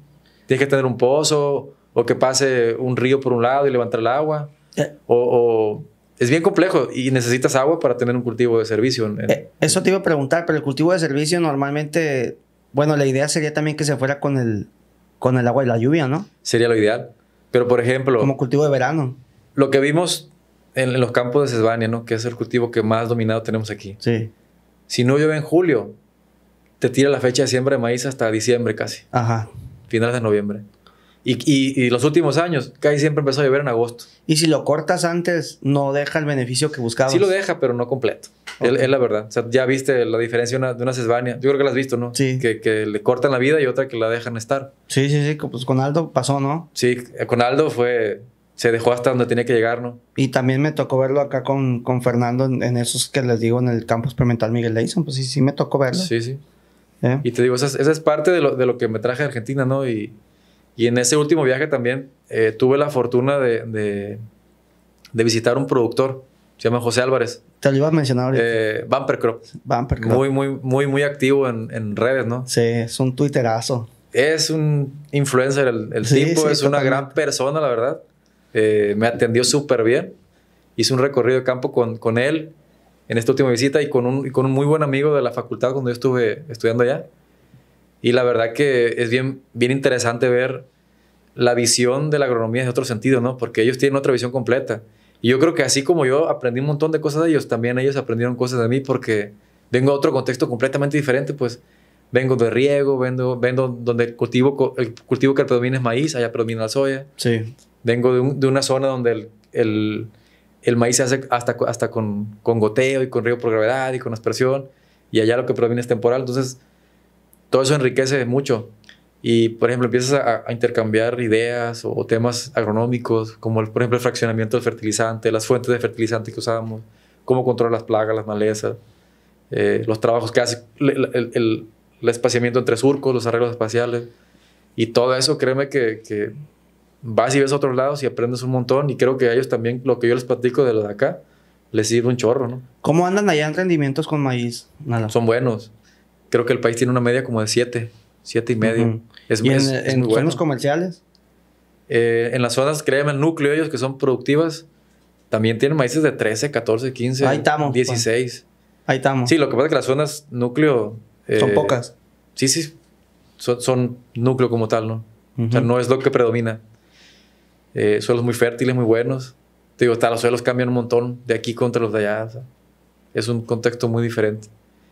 Tienes que tener un pozo o que pase un río por un lado y levantar el agua. Eh. o, es bien complejo y necesitas agua para tener un cultivo de servicio. Eh, eso te iba a preguntar, pero el cultivo de servicio normalmente, bueno, la idea sería también que se fuera con el, con el agua y la lluvia, ¿no? Sería lo ideal. Pero, por ejemplo... Como cultivo de verano. Lo que vimos en, los campos de Sesbania, ¿no? Que es el cultivo que más dominado tenemos aquí. Sí. Si no llueve en julio, te tira la fecha de siembra de maíz hasta diciembre casi. Ajá. Finales de noviembre. Y, los últimos años, casi siempre empezó a llover en agosto. Y si lo cortas antes, no deja el beneficio que buscabas. Sí lo deja, pero no completo. Es, la verdad. O sea, ya viste la diferencia de una, de Yo creo que la has visto, ¿no? Sí. Que, que, le cortan la vida y otra que la dejan estar. Sí, sí, sí. Pues con Aldo pasó, ¿no? Sí, con Aldo fue. Se dejó hasta donde tenía que llegar, ¿no? Y también me tocó verlo acá con, con Fernando en, esos que les digo en el campo experimental Miguel Leyson. Pues sí, sí me tocó verlo. Sí, sí. ¿Eh? Y te digo, esa, es parte de lo, de lo que me traje a Argentina, ¿no? Y, y en ese último viaje también eh, tuve la fortuna de, de, visitar un productor, se llama José Álvarez. Te lo iba a mencionar ahorita. Eh, Muy, muy, muy, muy activo en, redes, ¿no? Sí, es un twitterazo. Es un influencer el, tipo, es una gran persona, la verdad. Eh, me atendió súper bien. Hice un recorrido de campo con, con él en esta última visita y con, un, y con un muy buen amigo de la facultad cuando yo estuve estudiando allá. Y la verdad que es bien, bien interesante ver la visión de la agronomía desde otro sentido, ¿no? Porque ellos tienen otra visión completa. Y yo creo que así como yo aprendí un montón de cosas de ellos, también ellos aprendieron cosas de mí porque vengo de otro contexto completamente diferente, pues vengo de riego, vengo, vendo donde cultivo, el cultivo que predomina es maíz, allá predomina la soya. Sí. Vengo de, una zona donde el, maíz se hace hasta, hasta con, con goteo y con riego por gravedad y con aspersión, y allá lo que predomina es temporal. Entonces, todo eso enriquece mucho. Y, por ejemplo, empiezas a, intercambiar ideas o, temas agronómicos, como, el, por ejemplo, el fraccionamiento del fertilizante, las fuentes de fertilizante que usamos, cómo controlar las plagas, las malezas, eh, los trabajos que hace, el, espaciamiento entre surcos, los arreglos espaciales. Y todo eso, créeme que, vas y ves a otros lados y aprendes un montón. Y creo que a ellos también, lo que yo les platico de lo de acá, les sirve un chorro, ¿no? ¿Cómo andan allá en rendimientos con maíz? Son buenos creo que el país tiene una media como de 7, 7 y medio. es, en, es, comerciales? Eh, en las zonas, créeme, el núcleo, ellos que son productivas, también tienen maíces de 13, 14, 15, 16. Ahí estamos. Sí, lo que pasa es que las zonas núcleo... Eh, son pocas. Sí, sí, son, núcleo como tal, ¿no? O sea, no es lo que predomina. Eh, suelos muy fértiles, muy buenos. Te digo, está los suelos cambian un montón de aquí contra los de allá. es un contexto muy diferente.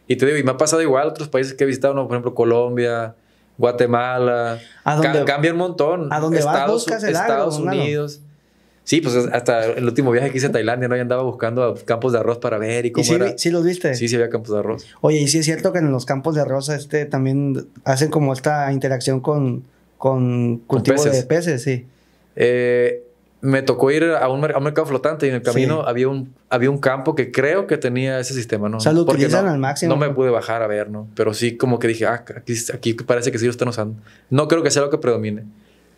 Y te digo, y me ha pasado igual otros países que he visitado, por ejemplo, Colombia, Guatemala. cambia un montón. ¿A dónde Estados, vas, Estados Unidos. Sí, pues hasta el último viaje que hice a Tailandia, ¿no? Yo andaba buscando campos de arroz para ver y cómo sí, ¿Sí los viste? Sí, sí había campos de arroz. Oye, y sí es cierto que en los campos de arroz este, también hacen como esta interacción con, con cultivo de peces, sí. Eh, me tocó ir a un, mercado flotante y en el camino había, un, había un campo que creo que tenía ese sistema, ¿no? O sea, lo no, al máximo. No me pude bajar a ver, ¿no? Pero sí como que dije, ah, aquí, aquí, parece que sí lo están usando. No creo que sea lo que predomine.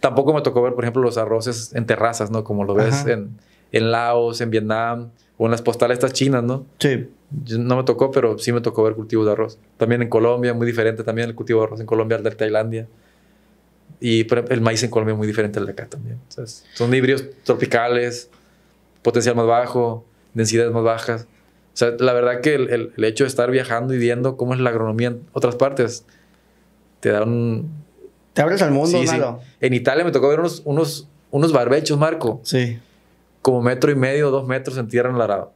Tampoco me tocó ver, por ejemplo, los arroces en terrazas, ¿no? Como lo ves en, Laos, en Vietnam o en las postales estas chinas, ¿no? Sí. No me tocó, pero sí me tocó ver cultivos de arroz. También en Colombia, muy diferente también el cultivo de arroz en Colombia al de Tailandia. Y el maíz en Colombia es muy diferente al de acá también. son híbridos tropicales, potencial más bajo, densidades más bajas. O sea, la verdad que el, hecho de estar viajando y viendo cómo es la agronomía en otras partes te da un... Te abres al mundo, En Italia me tocó ver unos, unos, unos barbechos, Marco. Sí. Como metro y medio, dos metros en tierra arada.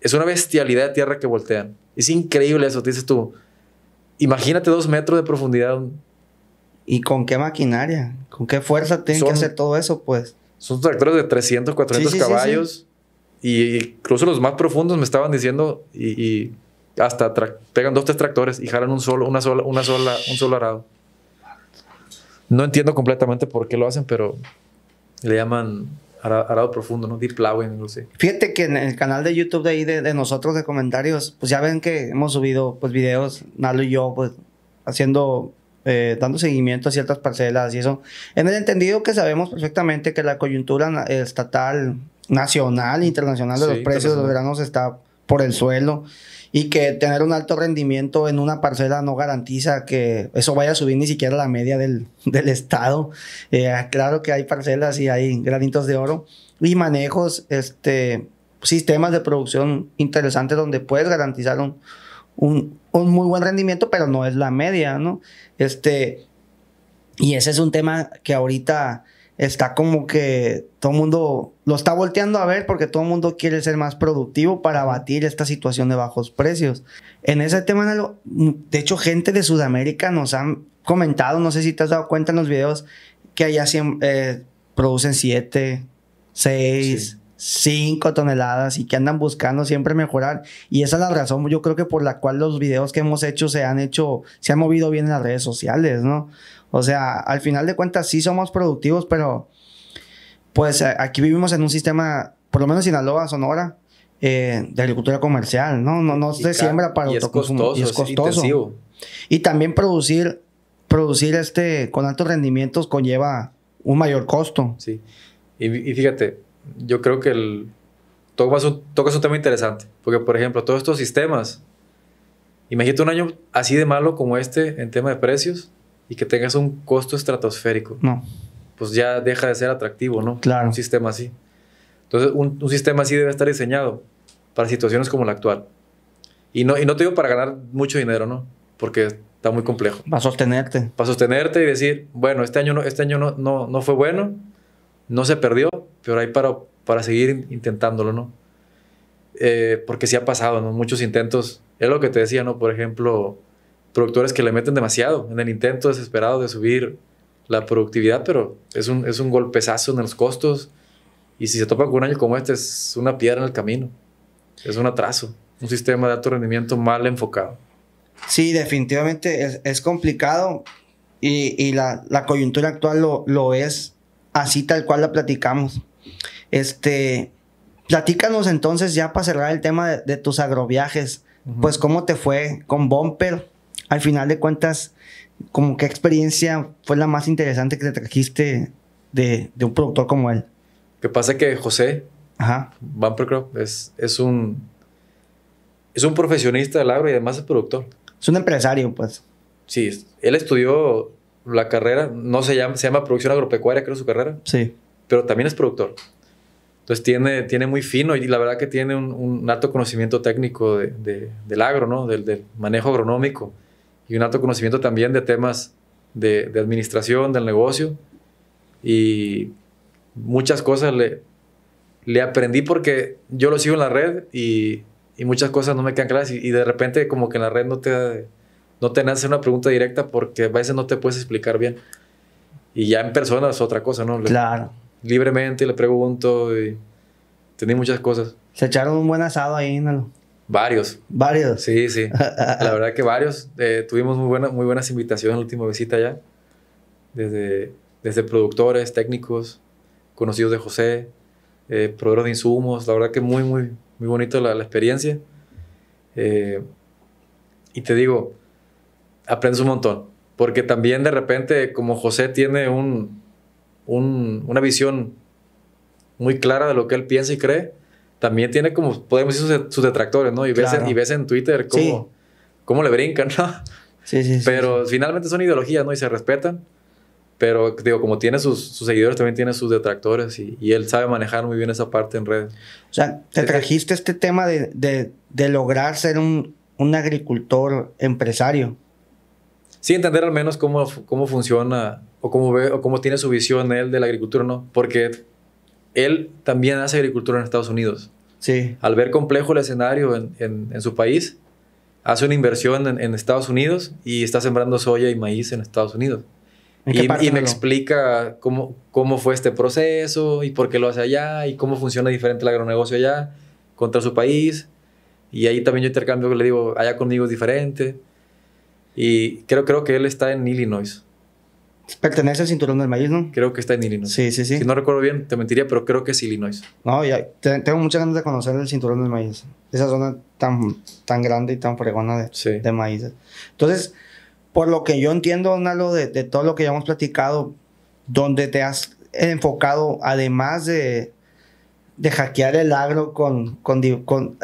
Es una bestialidad de tierra que voltean. Es increíble eso, te dices tú. Imagínate dos metros de profundidad ¿Y con qué maquinaria? ¿Con qué fuerza tienen que hacer todo eso, pues? Son tractores de 300, 400 caballos. y incluso los más profundos me estaban diciendo, y, hasta pegan dos, tres tractores y jalan un solo, una sola, una sola, un solo arado. No entiendo completamente por qué lo hacen, pero le llaman arado, profundo, ¿no? Deep plowing, no sé. Fíjate que en el canal de YouTube de ahí, de, de, nosotros, de comentarios, pues ya ven que hemos subido, pues, videos, Nalo y yo, pues, haciendo eh, dando seguimiento a ciertas parcelas y eso, en el entendido que sabemos perfectamente que la coyuntura estatal, nacional, internacional de los precios de los granos está por el suelo y que tener un alto rendimiento en una parcela no garantiza que eso vaya a subir ni siquiera la media del, del estado. Eh, claro que hay parcelas y hay granitos de oro y manejos, este, sistemas de producción interesantes donde puedes garantizar un, un muy buen rendimiento, pero no es la media, ¿no? Este, y ese es un tema que ahorita está como que todo el mundo lo está volteando a ver porque todo el mundo quiere ser más productivo para abatir esta situación de bajos precios. En ese tema, de hecho, gente de Sudamérica nos han comentado, no sé si te has dado cuenta en los videos, que allá eh, producen siete seis 5 toneladas y que andan buscando siempre mejorar. Y esa es la razón, yo creo que por la cual los videos que hemos hecho se han hecho, se han movido bien en las redes sociales, ¿no? O sea, al final de cuentas sí somos productivos, pero pues eh, aquí vivimos en un sistema, por lo menos Sinaloa, Sonora, eh, de agricultura comercial, ¿no? No, no se siembra para y autoconsumo. Es costoso, y es costoso. también producir, producir este con altos rendimientos conlleva un mayor costo. Sí. y, y fíjate, yo creo que el, tocas, un, un tema interesante, porque por ejemplo, todos estos sistemas, imagínate un año así de malo como este en tema de precios y que tengas un costo estratosférico. No. Pues ya deja de ser atractivo, ¿no? Claro. Un sistema así. Entonces, un, un sistema así debe estar diseñado para situaciones como la actual. Y no, y no te digo para ganar mucho dinero, ¿no? Porque está muy complejo. Para sostenerte. Para sostenerte y decir, bueno, este año no, este año no, no, no fue bueno, no se perdió, pero hay para, para seguir intentándolo, ¿no? Eh, porque sí ha pasado, ¿no? Muchos intentos. Es lo que te decía, ¿no? Por ejemplo, productores que le meten demasiado en el intento desesperado de subir la productividad, pero es un, es un golpezazo en los costos. Y si se topa con un año como este, es una piedra en el camino. Es un atraso. Un sistema de alto rendimiento mal enfocado. Sí, definitivamente es, es complicado. Y, y la, la, coyuntura actual lo, lo es así tal cual la platicamos. Este, platícanos entonces ya para cerrar el tema de, tus agroviajes, pues cómo te fue con Bumper, al final de cuentas, como qué experiencia fue la más interesante que te trajiste de, un productor como él. Que pasa que José Bumper Crop es, un es un profesionista del agro y además es productor. Es un empresario, pues. Sí, él estudió la carrera, no se llama, se llama producción agropecuaria, creo su carrera. Sí. Pero también es productor. Entonces tiene, tiene muy fino y la verdad que tiene un, alto conocimiento técnico de, del agro, ¿no? Del, manejo agronómico y un alto conocimiento también de temas de, administración, del negocio y muchas cosas le, le aprendí porque yo lo sigo en la red y, y muchas cosas no me quedan claras y, de repente como que en la red no te, no te nace una pregunta directa porque a veces no te puedes explicar bien. Y ya en persona es otra cosa, ¿no? Claro libremente le pregunto y tenía muchas cosas. Se echaron un buen asado ahí, no Varios. Varios. Sí, sí. La verdad que varios. Eh, tuvimos muy, buenas muy buenas invitaciones en la última visita ya. Desde, desde productores, técnicos, conocidos de José, eh, proveedores de insumos. La verdad que muy, muy, muy bonito la, experiencia. Eh, y te digo, aprendes un montón. Porque también de repente, como José tiene un, un, una visión muy clara de lo que él piensa y cree, también tiene como, podemos decir, sus, detractores, ¿no? Y, ves, y ves en Twitter cómo, le brincan, ¿no? Sí, sí, pero finalmente son ideologías, ¿no? Y se respetan. Pero digo, como tiene sus, seguidores, también tiene sus detractores y, él sabe manejar muy bien esa parte en red O sea, te trajiste este tema de, de, lograr ser un, un, agricultor empresario. Sí, entender al menos cómo, cómo funciona o cómo tiene su visión él de la agricultura, ¿no? Porque él también hace agricultura en Estados Unidos. Sí. Al ver complejo el escenario en, su país, hace una inversión en, Estados Unidos y está sembrando soya y maíz en Estados Unidos. y, me explica cómo, cómo fue este proceso y por qué lo hace allá y cómo funciona diferente el agronegocio allá contra su país. Y ahí también yo intercambio, le digo, allá conmigo es diferente. Y creo, creo que él está en Illinois. Pertenece al cinturón del maíz, ¿no? Creo que está en Illinois. Sí, sí, sí. Si no recuerdo bien, te mentiría, pero creo que es Illinois. No, ya, tengo muchas ganas de conocer el cinturón del maíz. Esa zona tan, tan grande y tan fregona de, maíz. Entonces, por lo que yo entiendo, Nalo, de, todo lo que ya hemos platicado, donde te has enfocado, además de, de hackear el agro con,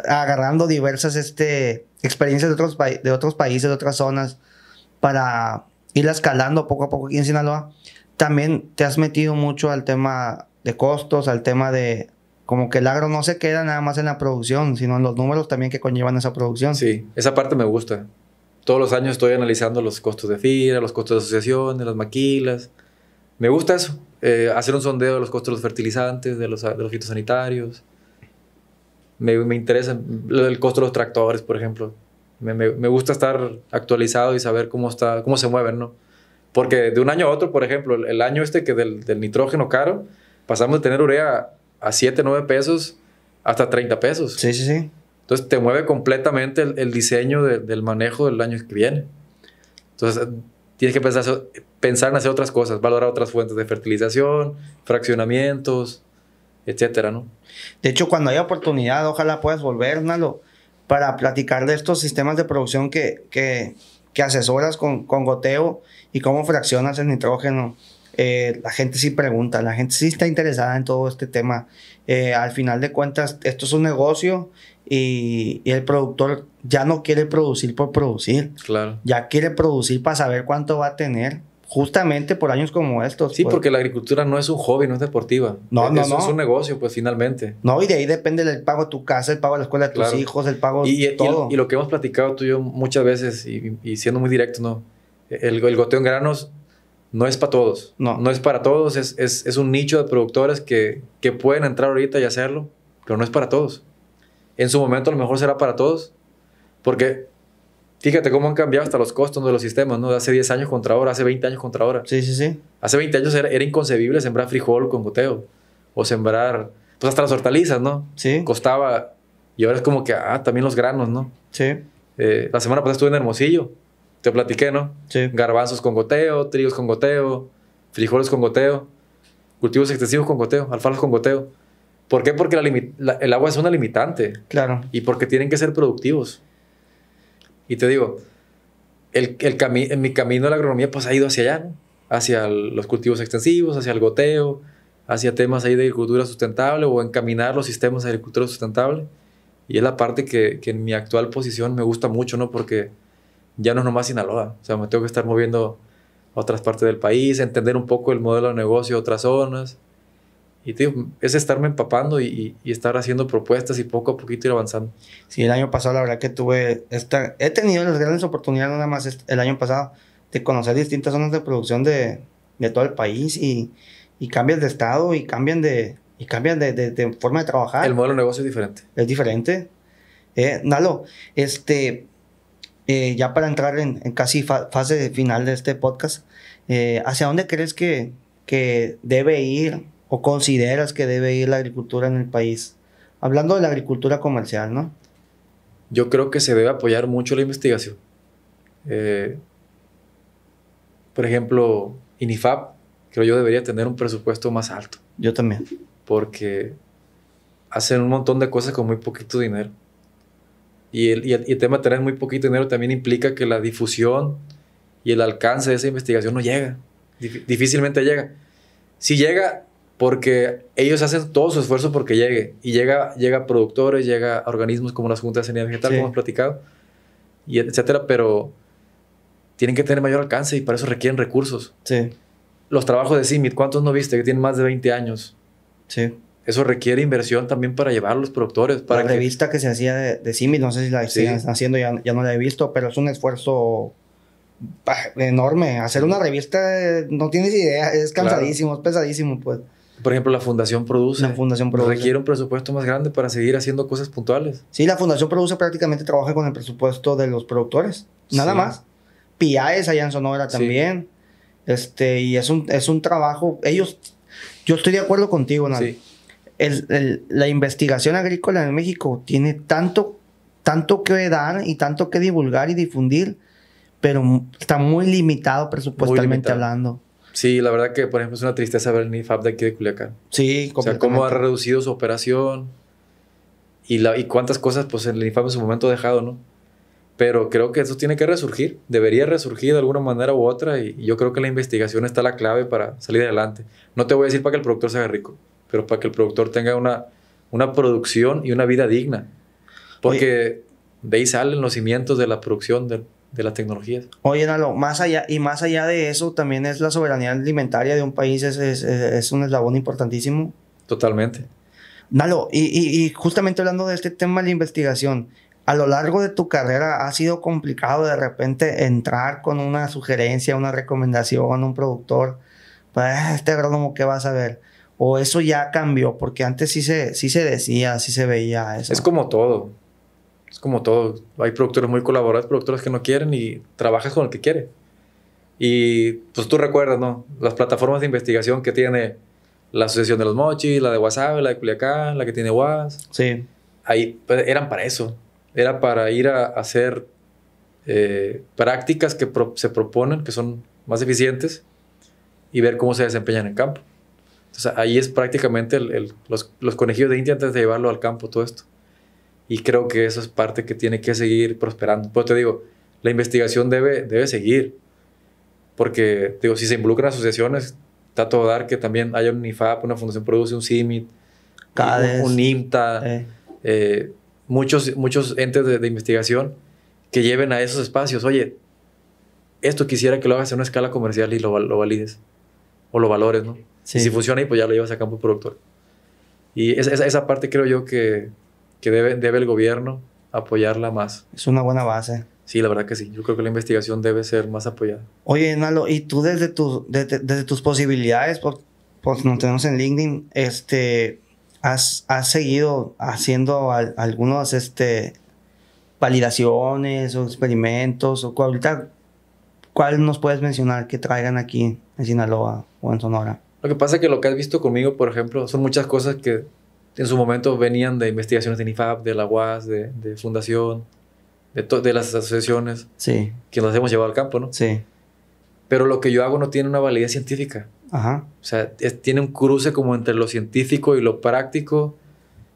agarrando diversas este, experiencias de de otros países, de otras zonas, para irla escalando poco a poco aquí en Sinaloa. También te has metido mucho al tema de costos, al tema de como que el agro no se queda nada más en la producción, sino en los números también que conllevan esa producción. Sí, esa parte me gusta. Todos los años estoy analizando los costos de fila, los costos de de las maquilas. Me gusta eso, eh, hacer un sondeo de los costos de los fertilizantes, de los, fitosanitarios. Me, me interesa el costo de los tractores, por ejemplo me, gusta estar actualizado y saber cómo, está, cómo se mueven, ¿no? Porque de un año a otro, por ejemplo, el, año este que del, nitrógeno caro, pasamos de tener urea a 7, 9 pesos hasta 30 pesos. Sí, sí, sí. Entonces te mueve completamente el, diseño del manejo del año que viene. Entonces tienes que pensar, pensar en hacer otras cosas, valorar otras fuentes de fertilización, fraccionamientos, etcétera, ¿no? De hecho, cuando hay oportunidad, ojalá puedas volver, Nalo para platicar de estos sistemas de producción que, que, que asesoras con, goteo y cómo fraccionas el nitrógeno. Eh, la gente sí pregunta, la gente sí está interesada en todo este tema. Eh, al final de cuentas, esto es un negocio y, el productor ya no quiere producir por producir. Claro. Ya quiere producir para saber cuánto va a tener justamente por años como estos. Sí, pues. porque la agricultura no es un hobby, no es deportiva. No, no, no. Es un negocio, pues finalmente. No, y de ahí depende el pago de tu casa, el pago de la escuela de tus hijos, el pago y, de todo. Y, lo que hemos platicado tú y yo muchas veces, y, siendo muy directo, ¿no? El, goteo en granos no es para todos. No. No es para todos, es, un nicho de productores que, que pueden entrar ahorita y hacerlo, pero no es para todos. En su momento a lo mejor será para todos, porque Fíjate cómo han cambiado hasta los costos de los sistemas, ¿no? De hace 10 años contra ahora, hace 20 años contra ahora. Sí, sí, sí. Hace 20 años era, inconcebible sembrar frijol con goteo o sembrar, pues hasta las hortalizas, ¿no? Sí. Costaba, y ahora es como que, ah, también los granos, ¿no? Sí. Eh, la semana pasada estuve en Hermosillo, te platiqué, ¿no? Sí. Garbanzos con goteo, trigos con goteo, frijoles con goteo, cultivos extensivos con goteo, alfalfas con goteo. ¿Por qué? Porque el agua es una limitante. Claro. Y porque tienen que ser productivos. Y te digo, el, en mi camino a la agronomía pues ha ido hacia allá, hacia los cultivos extensivos, hacia el goteo, hacia temas ahí de agricultura sustentable o encaminar los sistemas de agricultura sustentable. Y es la parte que, en mi actual posición me gusta mucho, ¿no? Porque ya no es nomás Sinaloa, o sea, me tengo que estar moviendo a otras partes del país, entender un poco el modelo de negocio de otras zonas y es estarme empapando y, estar haciendo propuestas y poco a poquito ir avanzando. Sí, el año pasado la verdad que tuve, esta, he tenido las grandes oportunidades nada más el año pasado de conocer distintas zonas de producción de, todo el país y, y cambian de estado y cambian de, y cambian de, forma de trabajar. El modelo de negocio es diferente. Es diferente. Eh, Nalo, este, eh, ya para entrar en, casi fase final de este podcast, eh, ¿hacia dónde crees que, que debe ir? o consideras que debe ir la agricultura en el país? Hablando de la agricultura comercial, ¿no? Yo creo que se debe apoyar mucho la investigación. Eh, por ejemplo, INIFAP, creo yo debería tener un presupuesto más alto. Yo también. Porque hacen un montón de cosas con muy poquito dinero. Y el, tema de tener muy poquito dinero también implica que la difusión y el alcance de esa investigación no llega. difícilmente llega. Si llega, porque ellos hacen todo su esfuerzo porque llegue. Y llega, llega a productores, llega a organismos como las Juntas de Sanidad Vegetal, como hemos platicado, y etcétera, pero tienen que tener mayor alcance y para eso requieren recursos. Sí. Los trabajos de CIMIT, ¿cuántos no viste que tienen más de 20 años? Sí. Eso requiere inversión también para llevar a los productores. Para la revista que se hacía de, de CIMIT, no sé si la siguen haciendo, ya, no la he visto, pero es un esfuerzo enorme. Hacer una revista eh, no tienes idea, es cansadísimo, es pesadísimo, pues. Por ejemplo, la Fundación Produce. La Fundación Requiere un presupuesto más grande para seguir haciendo cosas puntuales. Sí, la Fundación Produce prácticamente trabaja con el presupuesto de los productores. Nada más. más. es allá en Sonora también. Este, y es un, es un trabajo. Ellos. Yo estoy de acuerdo contigo, Nal. la investigación agrícola en México tiene tanto, tanto que dar y tanto que divulgar y difundir, pero está muy limitado presupuestalmente hablando. Sí, la verdad que, por ejemplo, es una tristeza ver el NIFAP de aquí de Culiacán. Sí, O sea, cómo ha reducido su operación y, la, y cuántas cosas, pues, el NIFAP en su momento ha dejado, ¿no? Pero creo que eso tiene que resurgir, debería resurgir de alguna manera u otra y, yo creo que la investigación está la clave para salir adelante. No te voy a decir para que el productor se haga rico, pero para que el productor tenga una, una producción y una vida digna. Porque de ahí salen los cimientos de la producción del de la tecnología Oye, Nalo, más allá, y más allá de eso, también es la soberanía alimentaria de un país, es, un eslabón importantísimo. Totalmente. Nalo, y, justamente hablando de este tema de la investigación, a lo largo de tu carrera ha sido complicado de repente entrar con una sugerencia, una recomendación, un productor, pues este agrónomo que vas a ver. O eso ya cambió, porque antes sí se, sí se decía, sí se veía eso. Es como todo es como todo, hay productores muy colaboradores, productores que no quieren y trabajas con el que quiere. Y pues tú recuerdas, ¿no? Las plataformas de investigación que tiene la Asociación de los Mochis, la de whatsapp la de Culiacán, la que tiene Was. Sí. Ahí pues, eran para eso. Era para ir a, hacer eh, prácticas que se proponen, que son más eficientes, y ver cómo se desempeñan en campo. Entonces ahí es prácticamente los, los conejillos de India antes de llevarlo al campo, todo esto. Y creo que eso es parte que tiene que seguir prosperando. Pues te digo, la investigación debe, debe seguir. Porque, digo, si se involucran asociaciones, está todo dar que también haya un IFAP, una Fundación Produce, un CIMIT, un, IMTA, eh. Eh, muchos, muchos entes de, investigación que lleven a esos espacios. Oye, esto quisiera que lo hagas en una escala comercial y lo, lo valides. O lo valores, ¿no? Y si funciona, y pues ya lo llevas a campo productor. Y esa parte creo yo que, que debe, debe el gobierno apoyarla más. Es una buena base. Sí, la verdad que sí. Yo creo que la investigación debe ser más apoyada. Oye, Nalo, y tú desde, tu, desde, tus posibilidades, porque nos tenemos en LinkedIn, este, has, seguido haciendo algunas algunos este, validaciones o experimentos? O, ahorita, ¿cuál nos puedes mencionar que traigan aquí en Sinaloa o en Sonora? Lo que pasa es que lo que has visto conmigo, por ejemplo, son muchas cosas que en su momento venían de investigaciones de NIFAP, de la UAS, de, Fundación, de, de, las asociaciones sí. que nos hemos llevado al campo, ¿no? Sí. Pero lo que yo hago no tiene una validez científica. Ajá. O sea, tiene un cruce como entre lo científico y lo práctico.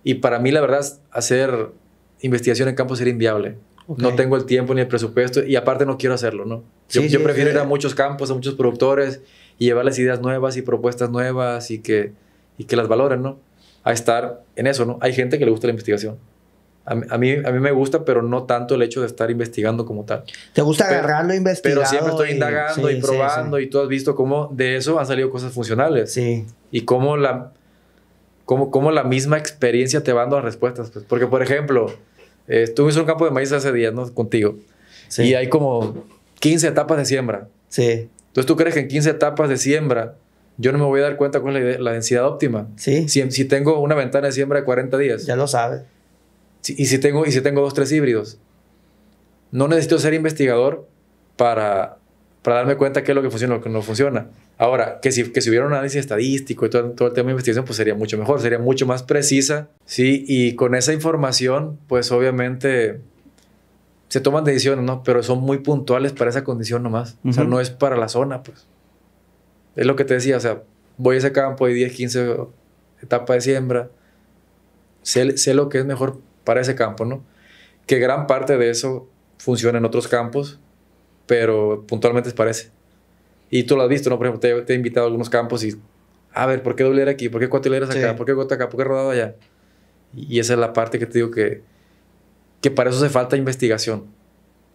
Y para mí, la verdad, hacer investigación en campo sería inviable. No tengo el tiempo ni el presupuesto y aparte no quiero hacerlo, ¿no? Yo, prefiero ir a muchos campos, a muchos productores y llevarles ideas nuevas y propuestas nuevas y que, y que las valoren, ¿no? a estar en eso, ¿no? Hay gente que le gusta la investigación. A, mí, a mí me gusta, pero no tanto el hecho de estar investigando como tal. ¿Te gusta agarrarlo agarrarlo investigar. Pero siempre estoy indagando y, probando y tú has visto cómo de eso han salido cosas funcionales. Sí. Y cómo la, cómo, cómo la misma experiencia te va dando las respuestas. Pues. Porque, por ejemplo, estuve eh, en un campo de maíz hace días, ¿no? Contigo. Y hay como 15 etapas de siembra. Sí. Entonces tú crees que en 15 etapas de siembra yo no me voy a dar cuenta cuál es la, densidad óptima. Sí. Si, tengo una ventana de siembra de 40 días. Ya lo sabe. y, si tengo, y si tengo dos, tres híbridos. No necesito ser investigador para, para darme cuenta qué es lo que funciona o lo que no funciona. Ahora, que si, que si hubiera un análisis estadístico y todo, el tema de investigación, pues sería mucho mejor, sería mucho más precisa, ¿sí? Y con esa información, pues obviamente se toman decisiones, ¿no? Pero son muy puntuales para esa condición nomás. O sea, no es para la zona, pues es lo que te decía, o sea, voy a ese campo, hay 10, 15 etapa de siembra, sé, sé lo que es mejor para ese campo, ¿no? Que gran parte de eso funciona en otros campos, pero puntualmente es parece. Y tú lo has visto, ¿no? Por ejemplo, te, he invitado a algunos campos y, a ver, ¿por qué doble era aquí? ¿Por qué cuatro acá? ¿Por qué gota acá? ¿Por qué rodado allá? Y esa es la parte que te digo que, que para eso hace falta investigación.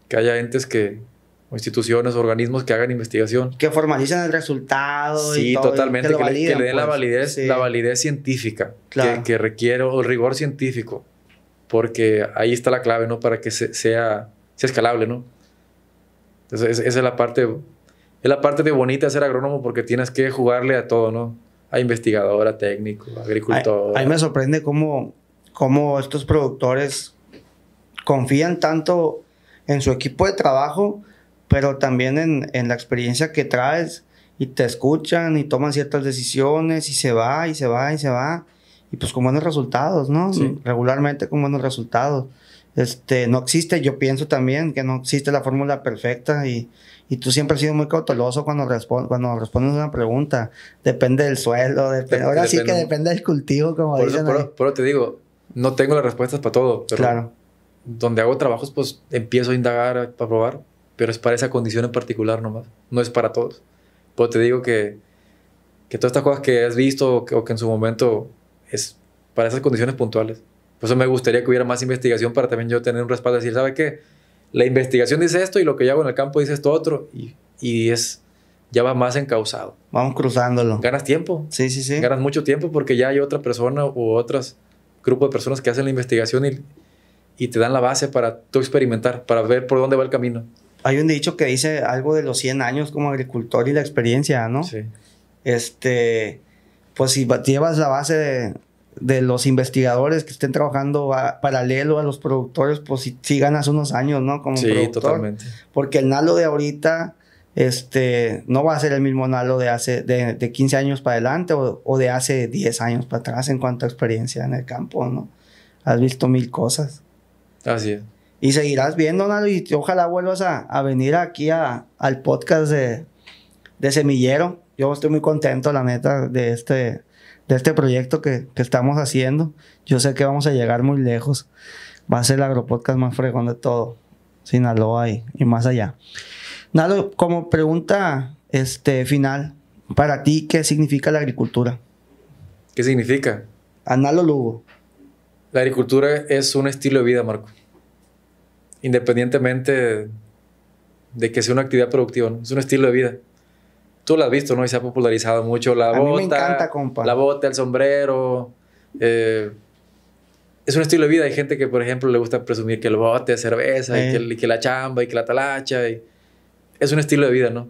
Que haya entes que, o instituciones, organismos que hagan investigación. Que formalicen el resultado. Sí, y todo, totalmente, que, le, den la, pues. validez, la validez científica claro. que, que, requiere, el rigor científico, porque ahí está la clave, ¿no? Para que se, sea, sea, escalable, ¿no? Entonces, esa es la parte, es la parte de bonita de ser agrónomo porque tienes que jugarle a todo, ¿no? A investigador, a técnico, a agricultor. A, a mí me sorprende cómo, cómo estos productores confían tanto en su equipo de trabajo pero también en, en la experiencia que traes y te escuchan y toman ciertas decisiones y se va y se va y se va y pues con buenos resultados, ¿no? Regularmente con buenos resultados. Este, no existe, yo pienso también que no existe la fórmula perfecta y, y tú siempre has sido muy cauteloso cuando, respond cuando respondes una pregunta. Depende del suelo, depende, ahora sí que depende del cultivo, como por dicen. por, te digo, no tengo las respuestas para todo, pero claro. donde hago trabajos, pues empiezo a indagar, para probar pero es para esa condición en particular nomás, no es para todos. Pero te digo que, que todas estas cosas que has visto o que, en su momento es para esas condiciones puntuales. Por eso me gustaría que hubiera más investigación para también yo tener un respaldo y decir, ¿sabe qué? La investigación dice esto y lo que yo hago en el campo dice esto otro y, es ya va más encausado. Vamos cruzándolo. Ganas tiempo. Sí, sí, sí. Ganas mucho tiempo porque ya hay otra persona u otros grupo de personas que hacen la investigación y, y te dan la base para tú experimentar, para ver por dónde va el camino hay un dicho que dice algo de los 100 años como agricultor y la experiencia, ¿no? Sí. Este, pues si llevas la base de, los investigadores que estén trabajando paralelo a los productores, pues si, ganas unos años, ¿no? sí, totalmente. Porque el nalo de ahorita este, no va a ser el mismo nalo de hace de, 15 años para adelante o, o, de hace 10 años para atrás en cuanto a experiencia en el campo, ¿no? Has visto mil cosas. Así es. Y seguirás viendo, Nalo, y ojalá vuelvas a, venir aquí al podcast de, Semillero. Yo estoy muy contento, la neta, de este, de este proyecto que, estamos haciendo. Yo sé que vamos a llegar muy lejos. Va a ser el agropodcast más fregón de todo. Sinaloa y, más allá. Nalo, como pregunta este, final, para ti, ¿qué significa la agricultura? ¿Qué significa? Analo Lugo. La agricultura es un estilo de vida, Marco independientemente de que sea una actividad productiva, Es un estilo de vida. Tú lo has visto, ¿no? Y se ha popularizado mucho la a Mí me encanta, compa. La bota, el sombrero. Eh, es un estilo de vida. Hay gente que, por ejemplo, le gusta presumir que el bote es cerveza y, eh. que, la chamba y que la talacha. Es un estilo de vida, ¿no?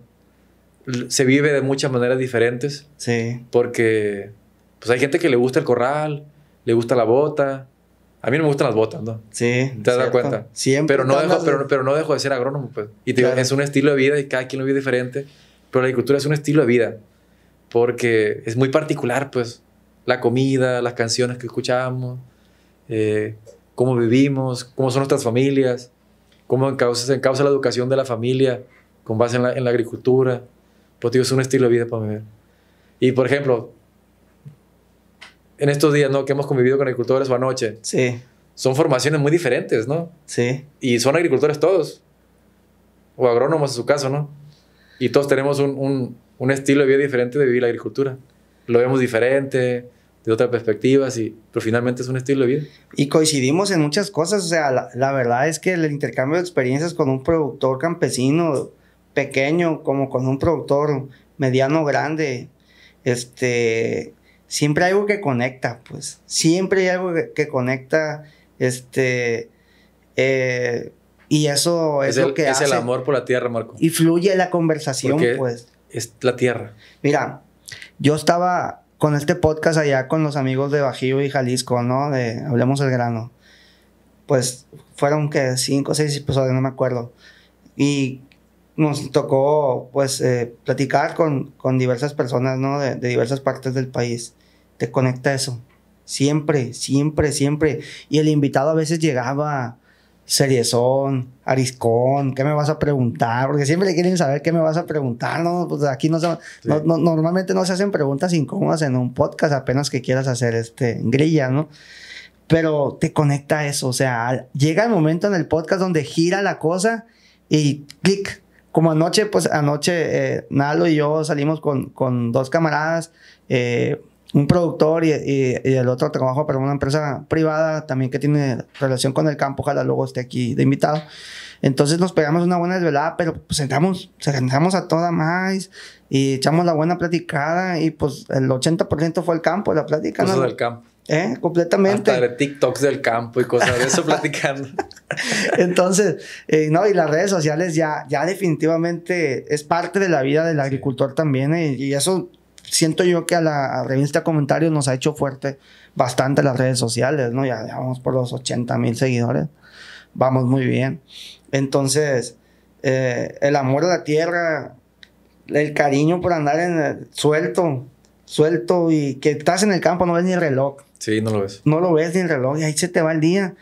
Se vive de muchas maneras diferentes. Sí. Porque pues hay gente que le gusta el corral, le gusta la bota, a mí me gustan las botas, ¿no? Sí. ¿Te das cuenta? Siempre. Pero no, dejo, pero, no dejo de ser agrónomo, pues. Y es un estilo de vida y cada quien lo vive diferente. Pero la agricultura es un estilo de vida. Porque es muy particular, pues. La comida, las canciones que escuchamos, eh, cómo vivimos, cómo son nuestras familias, cómo se encausa la educación de la familia con base en la, en la agricultura. Pues, digo, es un estilo de vida para mí. Y, por ejemplo, en estos días, ¿no? Que hemos convivido con agricultores o anoche. Sí. Son formaciones muy diferentes, ¿no? Sí. Y son agricultores todos. O agrónomos en su caso, ¿no? Y todos tenemos un, un, un estilo de vida diferente de vivir la agricultura. Lo vemos diferente, de otras perspectivas, y, pero finalmente es un estilo de vida. Y coincidimos en muchas cosas. O sea, la, la verdad es que el intercambio de experiencias con un productor campesino pequeño, como con un productor mediano grande, este, siempre hay algo que conecta, pues. Siempre hay algo que, conecta, este. Eh, y eso es, lo que es el amor por la tierra, Marco. Y fluye la conversación, pues. Es la tierra. Mira, yo estaba con este podcast allá con los amigos de Bajío y Jalisco, ¿no? De Hablemos el Grano. Pues fueron que cinco o seis episodios, no me acuerdo. Y nos tocó pues eh, platicar con, con, diversas personas, ¿no? De, diversas partes del país. Te conecta eso. Siempre, siempre, siempre. Y el invitado a veces llegaba seriezón, ariscón, ¿qué me vas a preguntar? Porque siempre le quieren saber qué me vas a preguntar, ¿no? Pues aquí no, normalmente no se hacen preguntas incómodas en un podcast, apenas que quieras hacer este grilla, ¿no? Pero te conecta eso, o sea, llega el momento en el podcast donde gira la cosa y clic, como anoche, pues anoche eh, Nalo y yo salimos con, con dos camaradas, eh, un productor y, el otro trabajo para una empresa privada también que tiene relación con el campo, ojalá luego esté aquí de invitado. Entonces nos pegamos una buena desvelada, pero pues entramos, entramos a toda más y echamos la buena platicada y pues el 80% fue el campo, la plática. no ¿no? del campo. ¿Eh? Completamente. Hasta de TikToks del campo y cosas de eso platicando. Entonces, eh, no, y las redes sociales ya, ya definitivamente es parte de la vida del agricultor también. Eh, y eso siento yo que a la revista este Comentarios nos ha hecho fuerte bastante las redes sociales, ¿no? Ya, vamos por los 80 mil seguidores. Vamos muy bien. Entonces, el amor a la tierra, el cariño por andar en suelto, suelto y que estás en el campo, no ves ni el reloj. Sí, no lo ves. No lo ves ni el reloj y ahí se te va el día.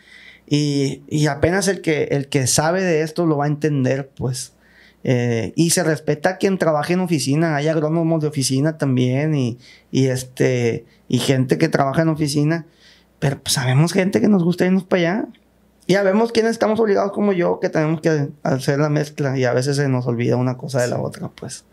Y, y apenas el que, el que sabe de esto lo va a entender, pues. Eh, y se respeta a quien trabaja en oficina, hay agrónomos de oficina también y, y, este, y gente que trabaja en oficina, pero pues, sabemos gente que nos gusta irnos para allá. Y sabemos quienes estamos obligados como yo, que tenemos que hacer la mezcla y a veces se nos olvida una cosa de la otra, pues.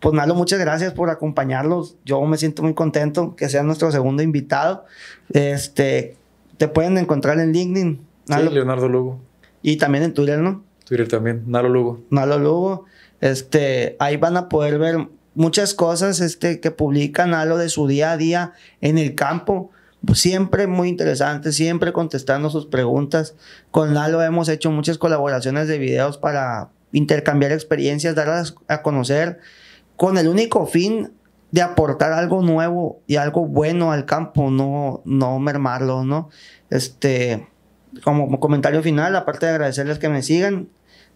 Pues Nalo, muchas gracias por acompañarlos. Yo me siento muy contento que sea nuestro segundo invitado. Este, te pueden encontrar en LinkedIn. Nalo. Sí, Leonardo Lugo. Y también en Twitter, ¿no? Twitter también, Nalo Lugo. Nalo Lugo. Este, ahí van a poder ver muchas cosas este, que publican Nalo... de su día a día en el campo. Siempre muy interesante, siempre contestando sus preguntas. Con Nalo hemos hecho muchas colaboraciones de videos para intercambiar experiencias, darlas a conocer con el único fin de aportar algo nuevo y algo bueno al campo, no, no mermarlo, ¿no? Este, como comentario final, aparte de agradecerles que me sigan,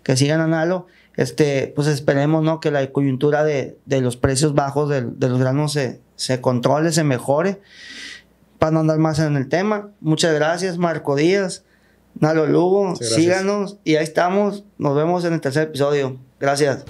que sigan a Nalo, este, pues esperemos, ¿no? Que la coyuntura de, de los precios bajos de, los granos se, se controle, se mejore, para no andar más en el tema. Muchas gracias, Marco Díaz, Nalo Lugo, síganos y ahí estamos, nos vemos en el tercer episodio. Gracias.